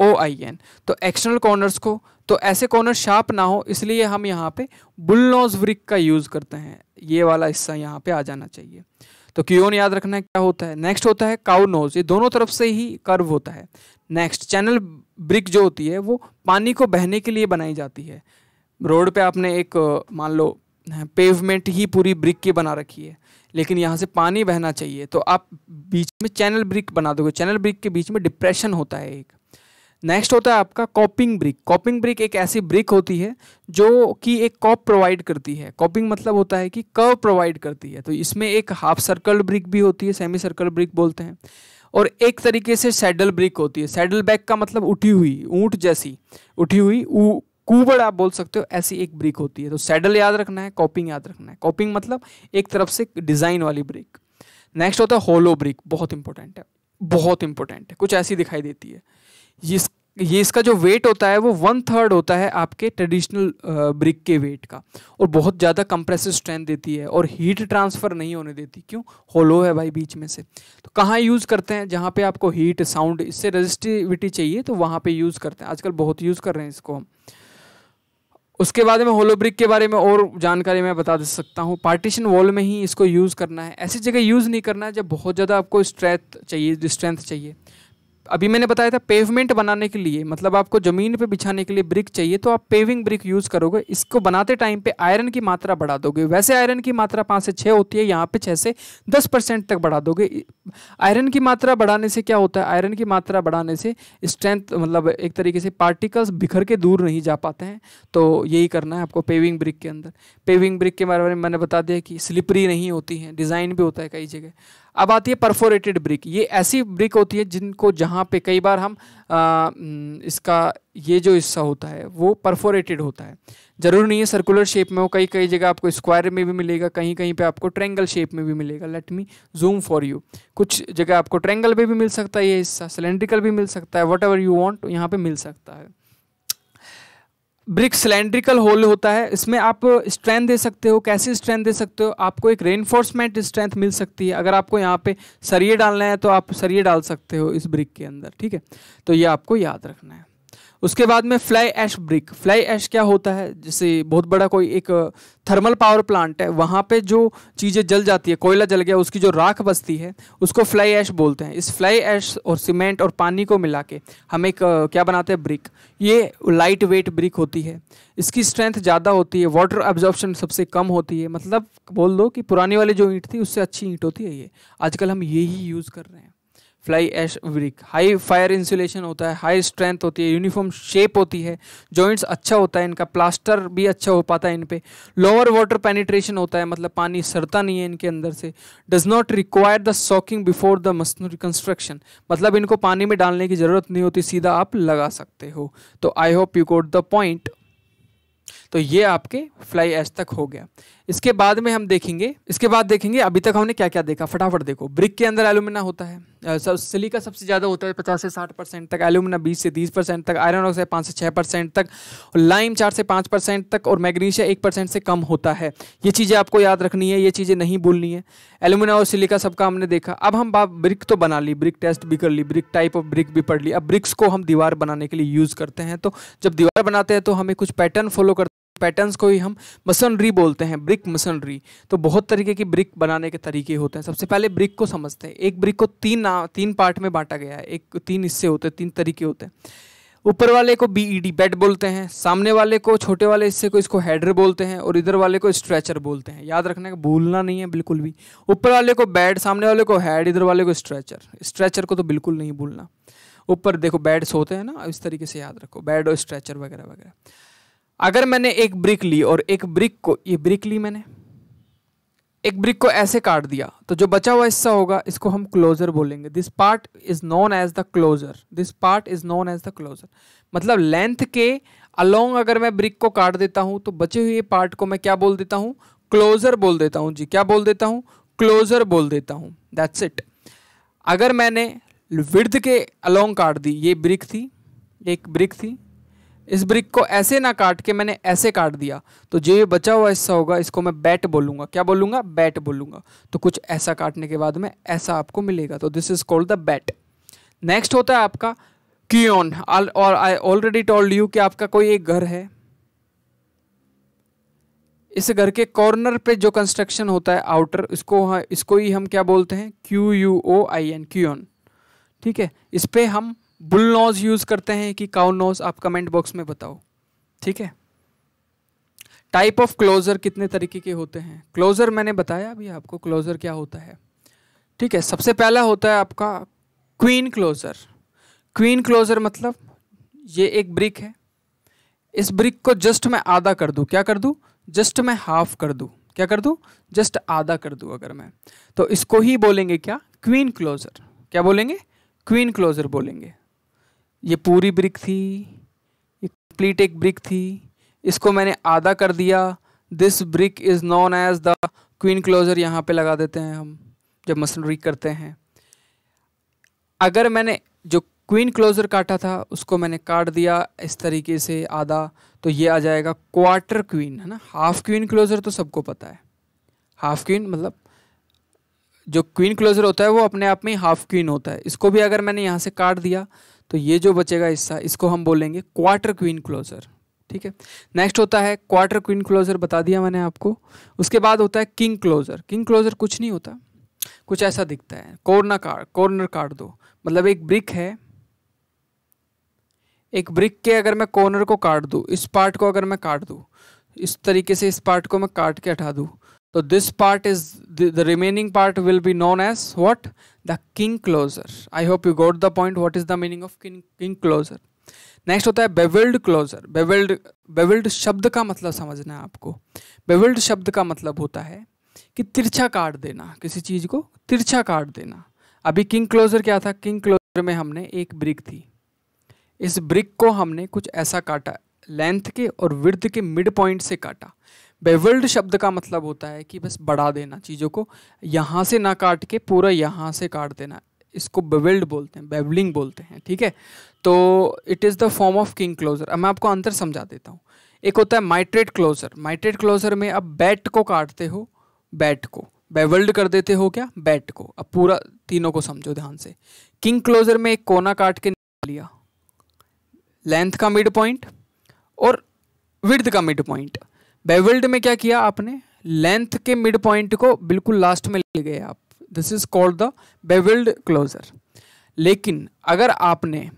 O I N तो एक्सटर्नल कॉर्नर्स को तो ऐसे कॉर्नर शार्प ना हो इसलिए हम यहाँ पे बुलनोज व्रिक का यूज़ करते हैं ये वाला हिस्सा यहाँ पे आ जाना चाहिए तो क्यों याद रखना है क्या होता है नेक्स्ट होता है काउ नोज ये दोनों तरफ से ही कर्व होता है नेक्स्ट चैनल ब्रिक जो होती है वो पानी को बहने के लिए बनाई जाती है रोड पे आपने एक मान लो पेवमेंट ही पूरी ब्रिक की बना रखी है लेकिन यहाँ से पानी बहना चाहिए तो आप बीच में चैनल ब्रिक बना दोगे चैनल ब्रिक के बीच में डिप्रेशन होता है एक नेक्स्ट होता है आपका कॉपिंग ब्रिक कॉपिंग ब्रिक एक ऐसी ब्रिक होती है जो कि एक कॉप प्रोवाइड करती है कॉपिंग मतलब होता है कि कर्व प्रोवाइड करती है तो इसमें एक हाफ सर्कल ब्रिक भी होती है सेमी सर्कल ब्रिक बोलते हैं और एक तरीके से सैडल ब्रिक होती है सैडल बैग का मतलब उठी हुई ऊँट जैसी उठी हुई ऊ कूबड़ आप बोल सकते हो ऐसी एक ब्रिक होती है तो सैडल याद रखना है कॉपिंग याद रखना है कॉपिंग मतलब एक तरफ से डिज़ाइन वाली ब्रिक नेक्स्ट होता है होलो ब्रिक बहुत इंपॉर्टेंट है बहुत इंपॉर्टेंट है कुछ ऐसी दिखाई देती है जिस ये इसका जो वेट होता है वो वन थर्ड होता है आपके ट्रेडिशनल ब्रिक के वेट का और बहुत ज़्यादा कंप्रेसिव स्ट्रेंथ देती है और हीट ट्रांसफ़र नहीं होने देती क्यों होलो है भाई बीच में से तो कहाँ यूज़ करते हैं जहाँ पे आपको हीट साउंड इससे रजिस्टिविटी चाहिए तो वहाँ पे यूज़ करते हैं आजकल बहुत यूज़ कर रहे हैं इसको हम उसके बाद में होलो ब्रिक के बारे में और जानकारी मैं बता दे सकता हूँ पार्टीशन वॉल में ही इसको यूज़ करना है ऐसी जगह यूज़ नहीं करना है जब बहुत ज़्यादा आपको स्ट्रेंथ चाहिए स्ट्रेंथ चाहिए अभी मैंने बताया था पेवमेंट बनाने के लिए मतलब आपको ज़मीन पे बिछाने के लिए ब्रिक चाहिए तो आप पेविंग ब्रिक यूज़ करोगे इसको बनाते टाइम पे आयरन की मात्रा बढ़ा दोगे वैसे आयरन की मात्रा पाँच से छः होती है यहाँ पे छः से दस परसेंट तक बढ़ा दोगे आयरन की मात्रा बढ़ाने से क्या होता है आयरन की मात्रा बढ़ाने से स्ट्रेंथ मतलब एक तरीके से पार्टिकल्स बिखर के दूर नहीं जा पाते हैं तो यही करना है आपको पेविंग ब्रिक के अंदर पेविंग ब्रिक के बारे में मैंने बता दिया कि स्लिपरी नहीं होती है डिज़ाइन भी होता है कई जगह अब आती है परफोरेटेड ब्रिक ये ऐसी ब्रिक होती है जिनको जहाँ पे कई बार हम आ, इसका ये जो हिस्सा होता है वो परफोरेटेड होता है जरूर नहीं है सर्कुलर शेप में हो कई कई जगह आपको स्क्वायर में भी मिलेगा कहीं कहीं पे आपको ट्रेंगल शेप में भी मिलेगा let me zoom for you कुछ जगह आपको ट्रेंगल में भी मिल सकता है ये हिस्सा सिलेंड्रिकल भी मिल सकता है वट एवर यू वॉन्ट यहाँ पर मिल सकता है ब्रिक सिलेंड्रिकल होल होता है इसमें आप स्ट्रेंथ दे सकते हो कैसी स्ट्रेंथ दे सकते हो आपको एक रेनफोर्समेंट स्ट्रेंथ मिल सकती है अगर आपको यहाँ पे सरिये डालना है तो आप सरिये डाल सकते हो इस ब्रिक के अंदर ठीक है तो ये आपको याद रखना है उसके बाद में fly ash brick fly ash क्या होता है जैसे बहुत बड़ा कोई एक थर्मल पावर प्लांट है वहाँ पे जो चीज़ें जल जाती है कोयला जल गया उसकी जो राख बसती है उसको फ्लाई ऐश बोलते हैं इस फ्लाई ऐश और सीमेंट और पानी को मिला के हम एक क्या बनाते हैं ब्रिक ये लाइट वेट ब्रिक होती है इसकी स्ट्रेंथ ज़्यादा होती है वाटर एब्जॉर्प्शन सबसे कम होती है मतलब बोल दो कि पुरानी वाली जो ईंट थी उससे अच्छी ईंट होती है ये आजकल हम यही यूज़ कर रहे हैं fly ash brick high fire insulation होता है हाई स्ट्रेंथ होती है यूनिफॉर्म शेप होती है जॉइंट्स अच्छा होता है इनका प्लास्टर भी अच्छा हो पाता है इन पर लोअर वाटर पेनिट्रेशन होता है मतलब पानी सड़ता नहीं है इनके अंदर से does not require the soaking before the masonry construction मतलब इनको पानी में डालने की ज़रूरत नहीं होती सीधा आप लगा सकते हो तो I hope you got the point तो ये आपके फ्लाई एश तक हो गया इसके बाद में हम देखेंगे इसके बाद देखेंगे अभी तक हमने क्या क्या देखा फटाफट देखो ब्रिक के अंदर एलुमिना होता है सिलिका सबसे ज़्यादा होता है पचास से साठ परसेंट तक एलुमिना बीस से तीस परसेंट तक आयरन ऑक्साइड पाँच से छः परसेंट तक और लाइम चार से पाँच परसेंट तक और मैग्नीशिया एक परसेंट से कम होता है ये चीज़ें आपको याद रखनी है ये चीज़ें नहीं भूलनी है एलुमिना और सिलिका सबका हमने देखा अब हम ब्रिक तो बना ली ब्रिक टेस्ट भी कर ली ब्रिक टाइप ऑफ ब्रिक भी पढ़ ली अब ब्रिक्स को हम दीवार बनाने के लिए यूज़ करते हैं तो जब दीवार बनाते हैं तो हमें कुछ पैटर्न फॉलो करते पैटर्न्स को ही हम मसनरी बोलते हैं ब्रिक मसनरी तो बहुत तरीके की ब्रिक बनाने के तरीके होते हैं सबसे पहले ब्रिक को समझते हैं एक ब्रिक को तीन ना तीन पार्ट में बांटा गया है एक तीन हिस्से होते हैं तीन तरीके होते हैं ऊपर वाले को बी ई डी बेड बोलते हैं सामने वाले को छोटे वाले हिस्से को इसको हेडर बोलते हैं और इधर वाले को स्ट्रेचर बोलते हैं याद रखना है भूलना नहीं है बिल्कुल भी ऊपर वाले को बेड सामने वाले को हेड इधर वाले को स्ट्रेचर स्ट्रेचर को तो बिल्कुल नहीं भूलना ऊपर देखो बेड्स होते हैं ना इस तरीके से याद रखो बेड और स्ट्रेचर वगैरह वगैरह अगर मैंने एक ब्रिक ली और एक ब्रिक को ये ब्रिक ली मैंने एक ब्रिक को ऐसे काट दिया तो जो बचा हुआ हिस्सा होगा इसको हम क्लोजर बोलेंगे this part is known as the closer this part is known as the closer मतलब लेंथ के अलोंग अगर मैं ब्रिक को काट देता हूँ तो बचे हुए पार्ट को मैं क्या बोल देता हूँ क्लोजर बोल देता हूँ जी क्या बोल देता हूँ क्लोजर बोल देता हूँ दैट्स इट अगर मैंने विर्ध के अलोंग काट दी ये ब्रिक थी एक ब्रिक थी इस ब्रिक को ऐसे ना काट के मैंने ऐसे काट दिया तो जो ये बचा हुआ हिस्सा होगा इसको मैं बैट बोलूंगा क्या बोलूंगा बैट बोलूंगा तो कुछ ऐसा काटने के बाद में ऐसा आपको मिलेगा तो this is called the bat next होता है आपका क्यून और आई ऑलरेडी टोल्ड यू कि आपका कोई एक घर है इस घर के कॉर्नर पे जो कंस्ट्रक्शन होता है आउटर इसको इसको ही हम क्या बोलते हैं Q U O I N queen ठीक है इस पे हम बुल नोज यूज़ करते हैं कि काउ नोज आप कमेंट बॉक्स में बताओ ठीक है टाइप ऑफ क्लोज़र कितने तरीके के होते हैं क्लोज़र मैंने बताया अभी आपको क्लोज़र क्या होता है ठीक है सबसे पहला होता है आपका क्वीन क्लोज़र क्वीन क्लोज़र मतलब ये एक ब्रिक है इस ब्रिक को जस्ट मैं आधा कर दूँ क्या कर दूँ जस्ट मैं हाफ कर दूँ क्या कर दूँ जस्ट आधा कर दूँ अगर मैं तो इसको ही बोलेंगे क्या क्वीन क्लोज़र क्या बोलेंगे क्वीन क्लोज़र बोलेंगे ये पूरी ब्रिक थी ये कंप्लीट एक ब्रिक थी इसको मैंने आधा कर दिया this brick is known as the queen closer यहाँ पे लगा देते हैं हम जब मसनरी करते हैं अगर मैंने जो क्वीन क्लोजर काटा था उसको मैंने काट दिया इस तरीके से आधा तो ये आ जाएगा क्वार्टर क्वीन है ना हाफ क्वीन क्लोजर तो सबको पता है हाफ क्वीन मतलब जो क्वीन क्लोजर होता है वो अपने आप में हाफ क्वीन होता है इसको भी अगर मैंने यहाँ से काट दिया तो ये जो बचेगा हिस्सा इसको हम बोलेंगे क्वार्टर क्वीन क्लोजर ठीक है नेक्स्ट होता है क्वार्टर क्वीन क्लोजर बता दिया मैंने आपको उसके बाद होता है किंग क्लोजर किंग क्लोजर कुछ नहीं होता कुछ ऐसा दिखता है कॉर्नर कार्ड कॉर्नर कार्ड दो मतलब एक ब्रिक है एक ब्रिक के अगर मैं कॉर्नर को काट दूँ इस पार्ट को अगर मैं काट दूँ इस तरीके से इस पार्ट को मैं काट के हटा दूँ तो this part is the remaining part will be known as what the king closer I hope you got the point what is the meaning of king king closer next होता है बेवल्ड क्लोजर बेवल्ड बेवल्ड शब्द का मतलब समझना है आपको बेवल्ड शब्द का मतलब होता है कि तिरछा काट देना किसी चीज़ को तिरछा काट देना अभी किंग क्लोजर क्या था किंग क्लोजर में हमने एक ब्रिक थी इस ब्रिक को हमने कुछ ऐसा काटा लेंथ के और विर्थ के मिड पॉइंट से काटा बेवल्ड शब्द का मतलब होता है कि बस बढ़ा देना चीज़ों को यहाँ से ना काट के पूरा यहाँ से काट देना इसको बेवल्ड बोलते हैं बेवलिंग बोलते हैं ठीक है तो it is the form of king closer अब मैं आपको अंतर समझा देता हूँ एक होता है माइट्रेट क्लोजर माइट्रेट क्लोजर में अब बैट को काटते हो बैट को बेवल्ड कर देते हो क्या बैट को अब पूरा तीनों को समझो ध्यान से किंग क्लोजर में एक कोना काट के लिया लेंथ का मिड पॉइंट और विड्थ का मिड पॉइंट बेवल्ड में क्या किया आपने लेंथ के मिड पॉइंट को बिल्कुल लास्ट में ले गए आप this is called the bevelled closer लेकिन अगर आपने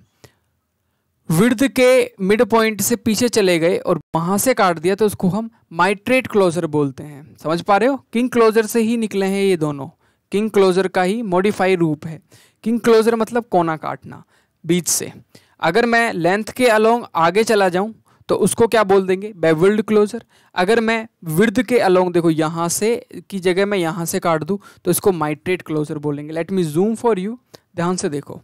विर्ध के मिड पॉइंट से पीछे चले गए और वहाँ से काट दिया तो उसको हम माइट्रेट क्लोजर बोलते हैं समझ पा रहे हो किंग क्लोजर से ही निकले हैं ये दोनों किंग क्लोजर का ही मॉडिफाई रूप है किंग क्लोजर मतलब कोना काटना बीच से अगर मैं लेंथ के अलोंग आगे चला जाऊँ तो उसको क्या बोल देंगे बाय विल्ड क्लोजर अगर मैं विर्ध के अलोंग देखो यहाँ से की जगह मैं यहाँ से काट दूँ तो इसको माइट्रेट क्लोजर बोलेंगे let me zoom for you ध्यान से देखो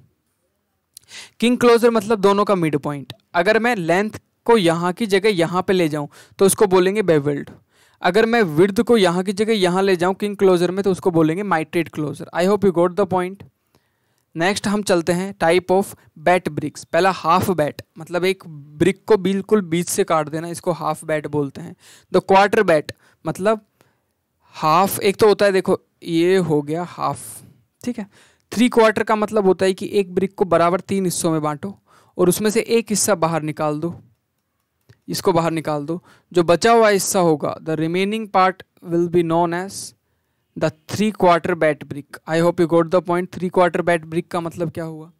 किंग क्लोजर मतलब दोनों का मिड पॉइंट अगर मैं लेंथ को यहाँ की जगह यहाँ पे ले जाऊँ तो उसको बोलेंगे बेविल्ड अगर मैं विर्ध को यहाँ की जगह यहाँ ले जाऊँ किंग क्लोजर में तो उसको बोलेंगे mitred closer I hope you got the point next हम चलते हैं टाइप ऑफ बैट ब्रिक्स पहला हाफ बैट मतलब एक ब्रिक को बिल्कुल बीच से काट देना इसको हाफ बैट बोलते हैं द क्वार्टर बैट मतलब हाफ एक तो होता है देखो ये हो गया हाफ ठीक है थ्री क्वार्टर का मतलब होता है कि एक ब्रिक को बराबर तीन हिस्सों में बांटो और उसमें से एक हिस्सा बाहर निकाल दो इसको बाहर निकाल दो जो बचा हुआ हिस्सा होगा the remaining part will be known as the three quarter bat brick I hope you got the point three quarter bat brick का मतलब क्या हुआ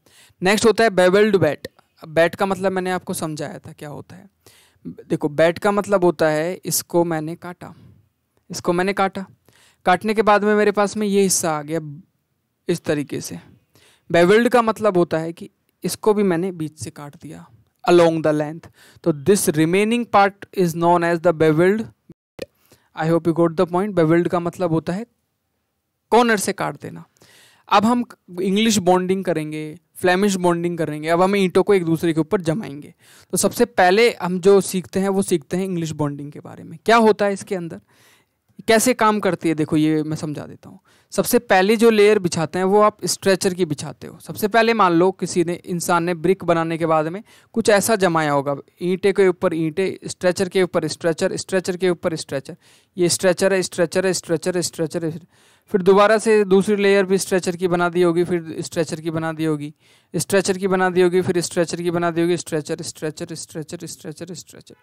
नेक्स्ट होता है बेवल्ड बैट बैट का मतलब मैंने आपको समझाया था क्या होता है देखो बैट का मतलब होता है इसको मैंने काटा इसको मैंने काटा काटने के बाद में मेरे पास में ये हिस्सा आ गया इस तरीके से बेवल्ड का मतलब होता है कि इसको भी मैंने बीच से काट दिया अलोंग द लेंथ तो this remaining part is known as the bevelled I hope you got the point bevelled का मतलब होता है कॉर्नर से काट देना अब हम इंग्लिश बॉन्डिंग करेंगे फ्लेमिश बॉन्डिंग करेंगे अब हम ईंटों को एक दूसरे के ऊपर जमाएंगे तो सबसे पहले हम जो सीखते हैं वो सीखते हैं इंग्लिश बॉन्डिंग के बारे में क्या होता है इसके अंदर कैसे काम करती है देखो ये मैं समझा देता हूँ सबसे पहले जो लेयर बिछाते हैं वो आप स्ट्रेचर की बिछाते हो सबसे पहले मान लो किसी ने इंसान ने ब्रिक बनाने के बाद में कुछ ऐसा जमाया होगा ईंटे के ऊपर ईंटे स्ट्रेचर के ऊपर स्ट्रेचर स्ट्रेचर के ऊपर स्ट्रेचर ये स्ट्रेचर है स्ट्रेचर है स्ट्रेचर है स्ट्रेचर फिर दोबारा से दूसरी लेयर भी स्ट्रेचर की बना दी होगी फिर स्ट्रेचर की बना दी होगी स्ट्रेचर की बना दी होगी फिर स्ट्रेचर की बना दी होगी stretcher stretcher stretcher stretcher stretcher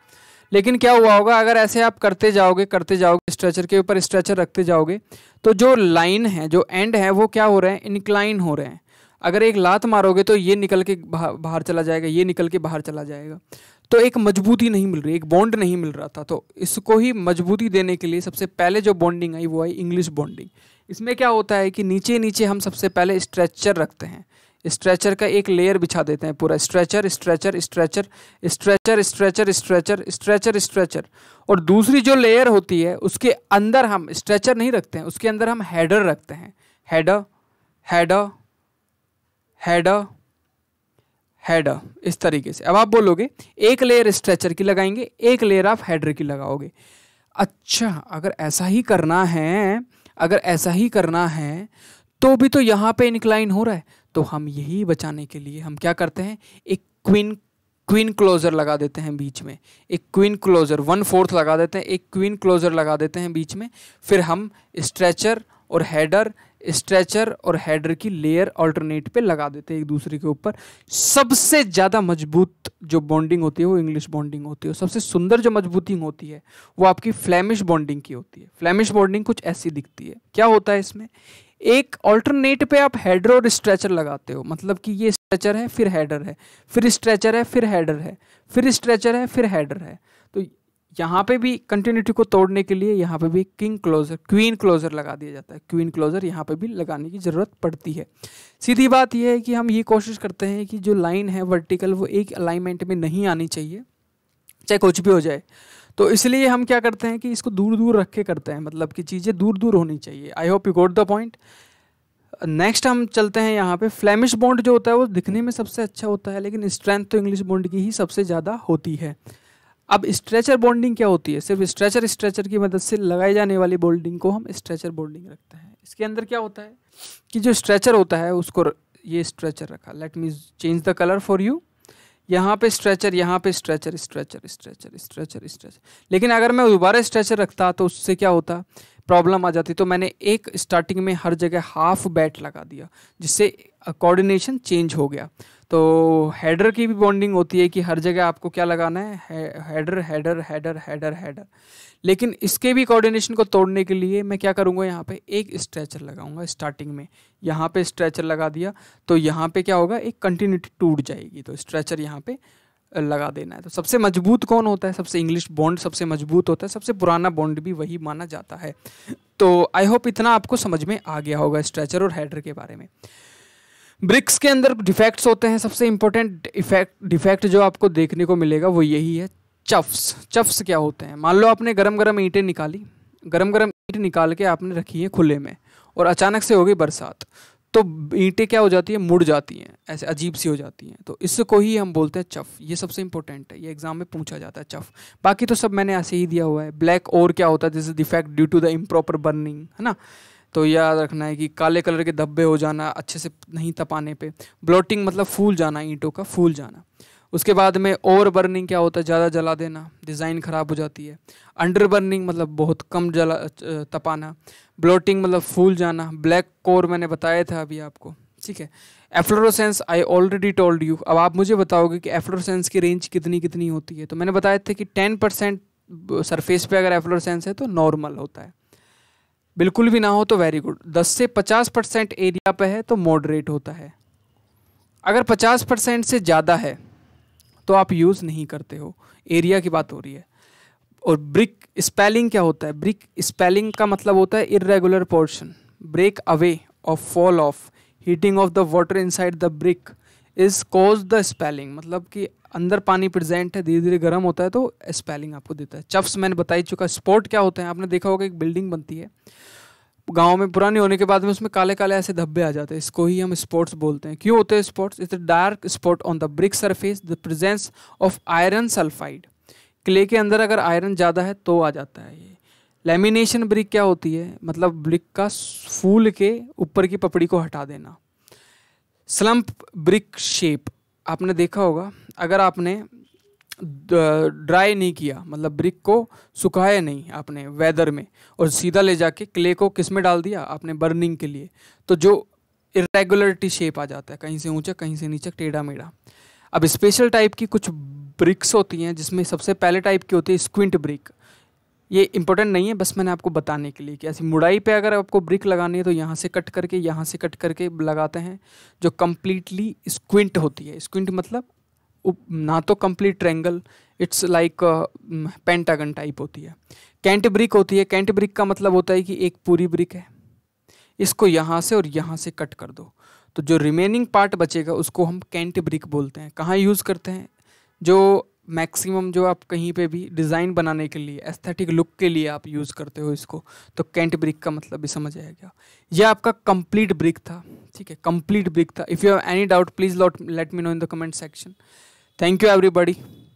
लेकिन क्या हुआ होगा अगर ऐसे आप करते जाओगे करते जाओगे स्ट्रेचर के ऊपर स्ट्रेचर रखते जाओगे तो जो लाइन है जो एंड है वो क्या हो रहे हैं इनक्लाइन हो रहे हैं अगर एक लात मारोगे तो ये निकल के बाहर चला जाएगा ये निकल के बाहर चला जाएगा तो एक मजबूती नहीं मिल रही एक बॉन्ड नहीं मिल रहा था तो इसको ही मजबूती देने के लिए सबसे पहले जो बॉन्डिंग आई वो आई इंग्लिश बॉन्डिंग इसमें क्या होता है कि नीचे नीचे हम सबसे पहले स्ट्रेचर रखते हैं स्ट्रेचर का एक लेयर बिछा देते हैं पूरा stretcher stretcher stretcher stretcher stretcher stretcher stretcher stretcher और दूसरी जो लेयर होती है उसके अंदर हम स्ट्रेचर नहीं रखते हैं उसके अंदर हम हेडर रखते हैं हेडर हेडर हेडर हेडर इस तरीके से अब आप बोलोगे एक लेयर स्ट्रेचर की लगाएंगे एक लेयर आप हेडर की लगाओगे अच्छा अगर ऐसा ही करना है अगर ऐसा ही करना है तो भी तो यहाँ पे इनक्लाइन हो रहा है तो हम यही बचाने के लिए हम क्या करते हैं एक क्वीन क्वीन क्लोजर लगा देते हैं बीच में एक क्वीन क्लोजर वन फोर्थ लगा देते हैं एक क्वीन क्लोजर लगा देते हैं बीच में फिर हम स्ट्रेचर और हेडर स्ट्रेचर और हेडर की लेयर ऑल्टरनेट पे लगा देते हैं एक दूसरे के ऊपर सबसे ज़्यादा मजबूत जो बॉन्डिंग होती है वो इंग्लिश बॉन्डिंग होती है सबसे सुंदर जो मजबूतिंग होती है वो आपकी फ्लैमिश बॉन्डिंग की होती है फ्लैमिश बॉन्डिंग कुछ ऐसी दिखती है क्या होता है इसमें एक ऑल्टरनेट पे आप हेडर और स्ट्रेचर लगाते हो मतलब कि ये स्ट्रेचर है फिर हेडर है फिर स्ट्रेचर है फिर हेडर है फिर स्ट्रेचर है फिर हेडर है तो यहाँ पे भी कंटिन्यूटी को तोड़ने के लिए यहाँ पे भी किंग क्लोजर क्वीन क्लोजर लगा दिया जाता है क्वीन क्लोजर यहाँ पे भी लगाने की ज़रूरत पड़ती है सीधी बात यह है कि हम ये कोशिश करते हैं कि जो लाइन है वर्टिकल वो एक अलाइनमेंट में नहीं आनी चाहिए चाहे कुछ भी हो जाए तो इसलिए हम क्या करते हैं कि इसको दूर दूर रख के करते हैं मतलब कि चीज़ें दूर दूर होनी चाहिए I hope you got the point next हम चलते हैं यहाँ पे फ्लैमिश बॉन्ड जो होता है वो दिखने में सबसे अच्छा होता है लेकिन स्ट्रेंथ तो इंग्लिश बॉन्ड की ही सबसे ज़्यादा होती है अब स्ट्रेचर बॉन्डिंग क्या होती है सिर्फ स्ट्रेचर स्ट्रेचर की मदद से लगाई जाने वाली बॉन्डिंग को हम स्ट्रेचर बॉन्डिंग रखते हैं इसके अंदर क्या होता है कि जो स्ट्रेचर होता है उसको ये स्ट्रेचर रखा let me change the colour for you यहाँ पे स्ट्रेचर यहाँ पे stretcher stretcher stretcher stretcher stretcher लेकिन अगर मैं दोबारा स्ट्रेचर रखता तो उससे क्या होता प्रॉब्लम आ जाती तो मैंने एक स्टार्टिंग में हर जगह हाफ बैट लगा दिया जिससे कोऑर्डिनेशन चेंज हो गया तो हेडर की भी बॉन्डिंग होती है कि हर जगह आपको क्या लगाना है header header header header header लेकिन इसके भी कोऑर्डिनेशन को तोड़ने के लिए मैं क्या करूँगा यहाँ पे एक स्ट्रेचर लगाऊंगा स्टार्टिंग में यहाँ पे स्ट्रेचर लगा दिया तो यहाँ पे क्या होगा एक कंटिन्यूटी टूट जाएगी तो स्ट्रेचर यहाँ पे लगा देना है तो सबसे मजबूत कौन होता है सबसे इंग्लिश बॉन्ड सबसे मजबूत होता है सबसे पुराना बॉन्ड भी वही माना जाता है तो आई होप इतना आपको समझ में आ गया होगा स्ट्रेचर और हेडर के बारे में ब्रिक्स के अंदर डिफेक्ट्स होते हैं सबसे इंपॉर्टेंट इफेक्ट डिफेक्ट जो आपको देखने को मिलेगा वो यही है चफ्स चफ्स क्या होते हैं मान लो आपने गरम गरम ईंटें निकाली गरम गरम ईंट निकाल के आपने रखी है खुले में और अचानक से हो गई बरसात तो ईंटें क्या हो जाती है मुड़ जाती हैं ऐसे अजीब सी हो जाती हैं तो इसको ही हम बोलते हैं चफ ये सबसे इंपॉर्टेंट है ये एग्जाम में पूछा जाता है चफ बाकी तो सब मैंने ऐसे ही दिया हुआ है ब्लैक और क्या होता है is defect due to the improper burning है ना तो याद रखना है कि काले कलर के धब्बे हो जाना अच्छे से नहीं तपाने पे ब्लॉटिंग मतलब फूल जाना ईंटों का फूल जाना उसके बाद में ओवर बर्निंग क्या होता है ज़्यादा जला देना डिज़ाइन ख़राब हो जाती है अंडर बर्निंग मतलब बहुत कम जला तपाना ब्लोटिंग मतलब फूल जाना ब्लैक कोर मैंने बताया था अभी आपको ठीक है efflorescence I already told you अब आप मुझे बताओगे कि एफ्लोरोसेंस की रेंज कितनी कितनी होती है तो मैंने बताया था कि टेन परसेंट सरफेस पर अगर एफ्लोरोसेंस है तो नॉर्मल होता है बिल्कुल भी ना हो तो वेरी गुड 10 से 50 परसेंट एरिया पे है तो मॉडरेट होता है अगर 50 परसेंट से ज़्यादा है तो आप यूज़ नहीं करते हो एरिया की बात हो रही है और ब्रिक स्पेलिंग क्या होता है ब्रिक स्पेलिंग का मतलब होता है irregular portion break away of fall off heating of the water inside the brick is cause the spalling मतलब कि अंदर पानी प्रेजेंट है धीरे धीरे गर्म होता है तो स्पेलिंग आपको देता है चफ्स मैंने बता ही चुका स्पॉट क्या होते हैं आपने देखा होगा एक बिल्डिंग बनती है गांव में पुरानी होने के बाद में उसमें काले काले ऐसे धब्बे आ जाते हैं इसको ही हम स्पॉट्स बोलते हैं क्यों होते हैं spots it's dark spot on the brick surface the presence of iron sulphide clay के अंदर अगर आयरन ज़्यादा है तो आ जाता है ये लेमिनेशन ब्रिक क्या होती है मतलब ब्रिक का फूल के ऊपर की पपड़ी को हटा देना स्लम्प ब्रिक शेप आपने देखा होगा अगर आपने ड्राई नहीं किया मतलब ब्रिक को सुखाया नहीं आपने वेदर में और सीधा ले जाके क्ले को किस में डाल दिया आपने बर्निंग के लिए तो जो इरेगुलरिटी शेप आ जाता है कहीं से ऊंचा कहीं से नीचे टेढ़ा मेढ़ा अब स्पेशल टाइप की कुछ ब्रिक्स होती हैं जिसमें सबसे पहले टाइप की होती है स्क्विंट ब्रिक ये इंपॉर्टेंट नहीं है बस मैंने आपको बताने के लिए कि ऐसी मुड़ाई पे अगर आपको ब्रिक लगानी है तो यहाँ से कट करके यहाँ से कट करके लगाते हैं जो कम्प्लीटली स्क्विंट होती है स्क्विंट मतलब ना तो complete triangle it's like pentagon type होती है कैंट ब्रिक होती है कैंट ब्रिक का मतलब होता है कि एक पूरी ब्रिक है इसको यहाँ से और यहाँ से कट कर दो तो जो रिमेनिंग पार्ट बचेगा उसको हम कैंट ब्रिक बोलते हैं कहाँ यूज़ करते हैं जो मैक्सिमम जो आप कहीं पे भी डिज़ाइन बनाने के लिए एस्थेटिक लुक के लिए आप यूज़ करते हो इसको तो कैंट ब्रिक का मतलब भी समझ आएगा यह आपका कंप्लीट ब्रिक था ठीक है कंप्लीट ब्रिक था if you have any doubt please lot let me know in the comment section thank you everybody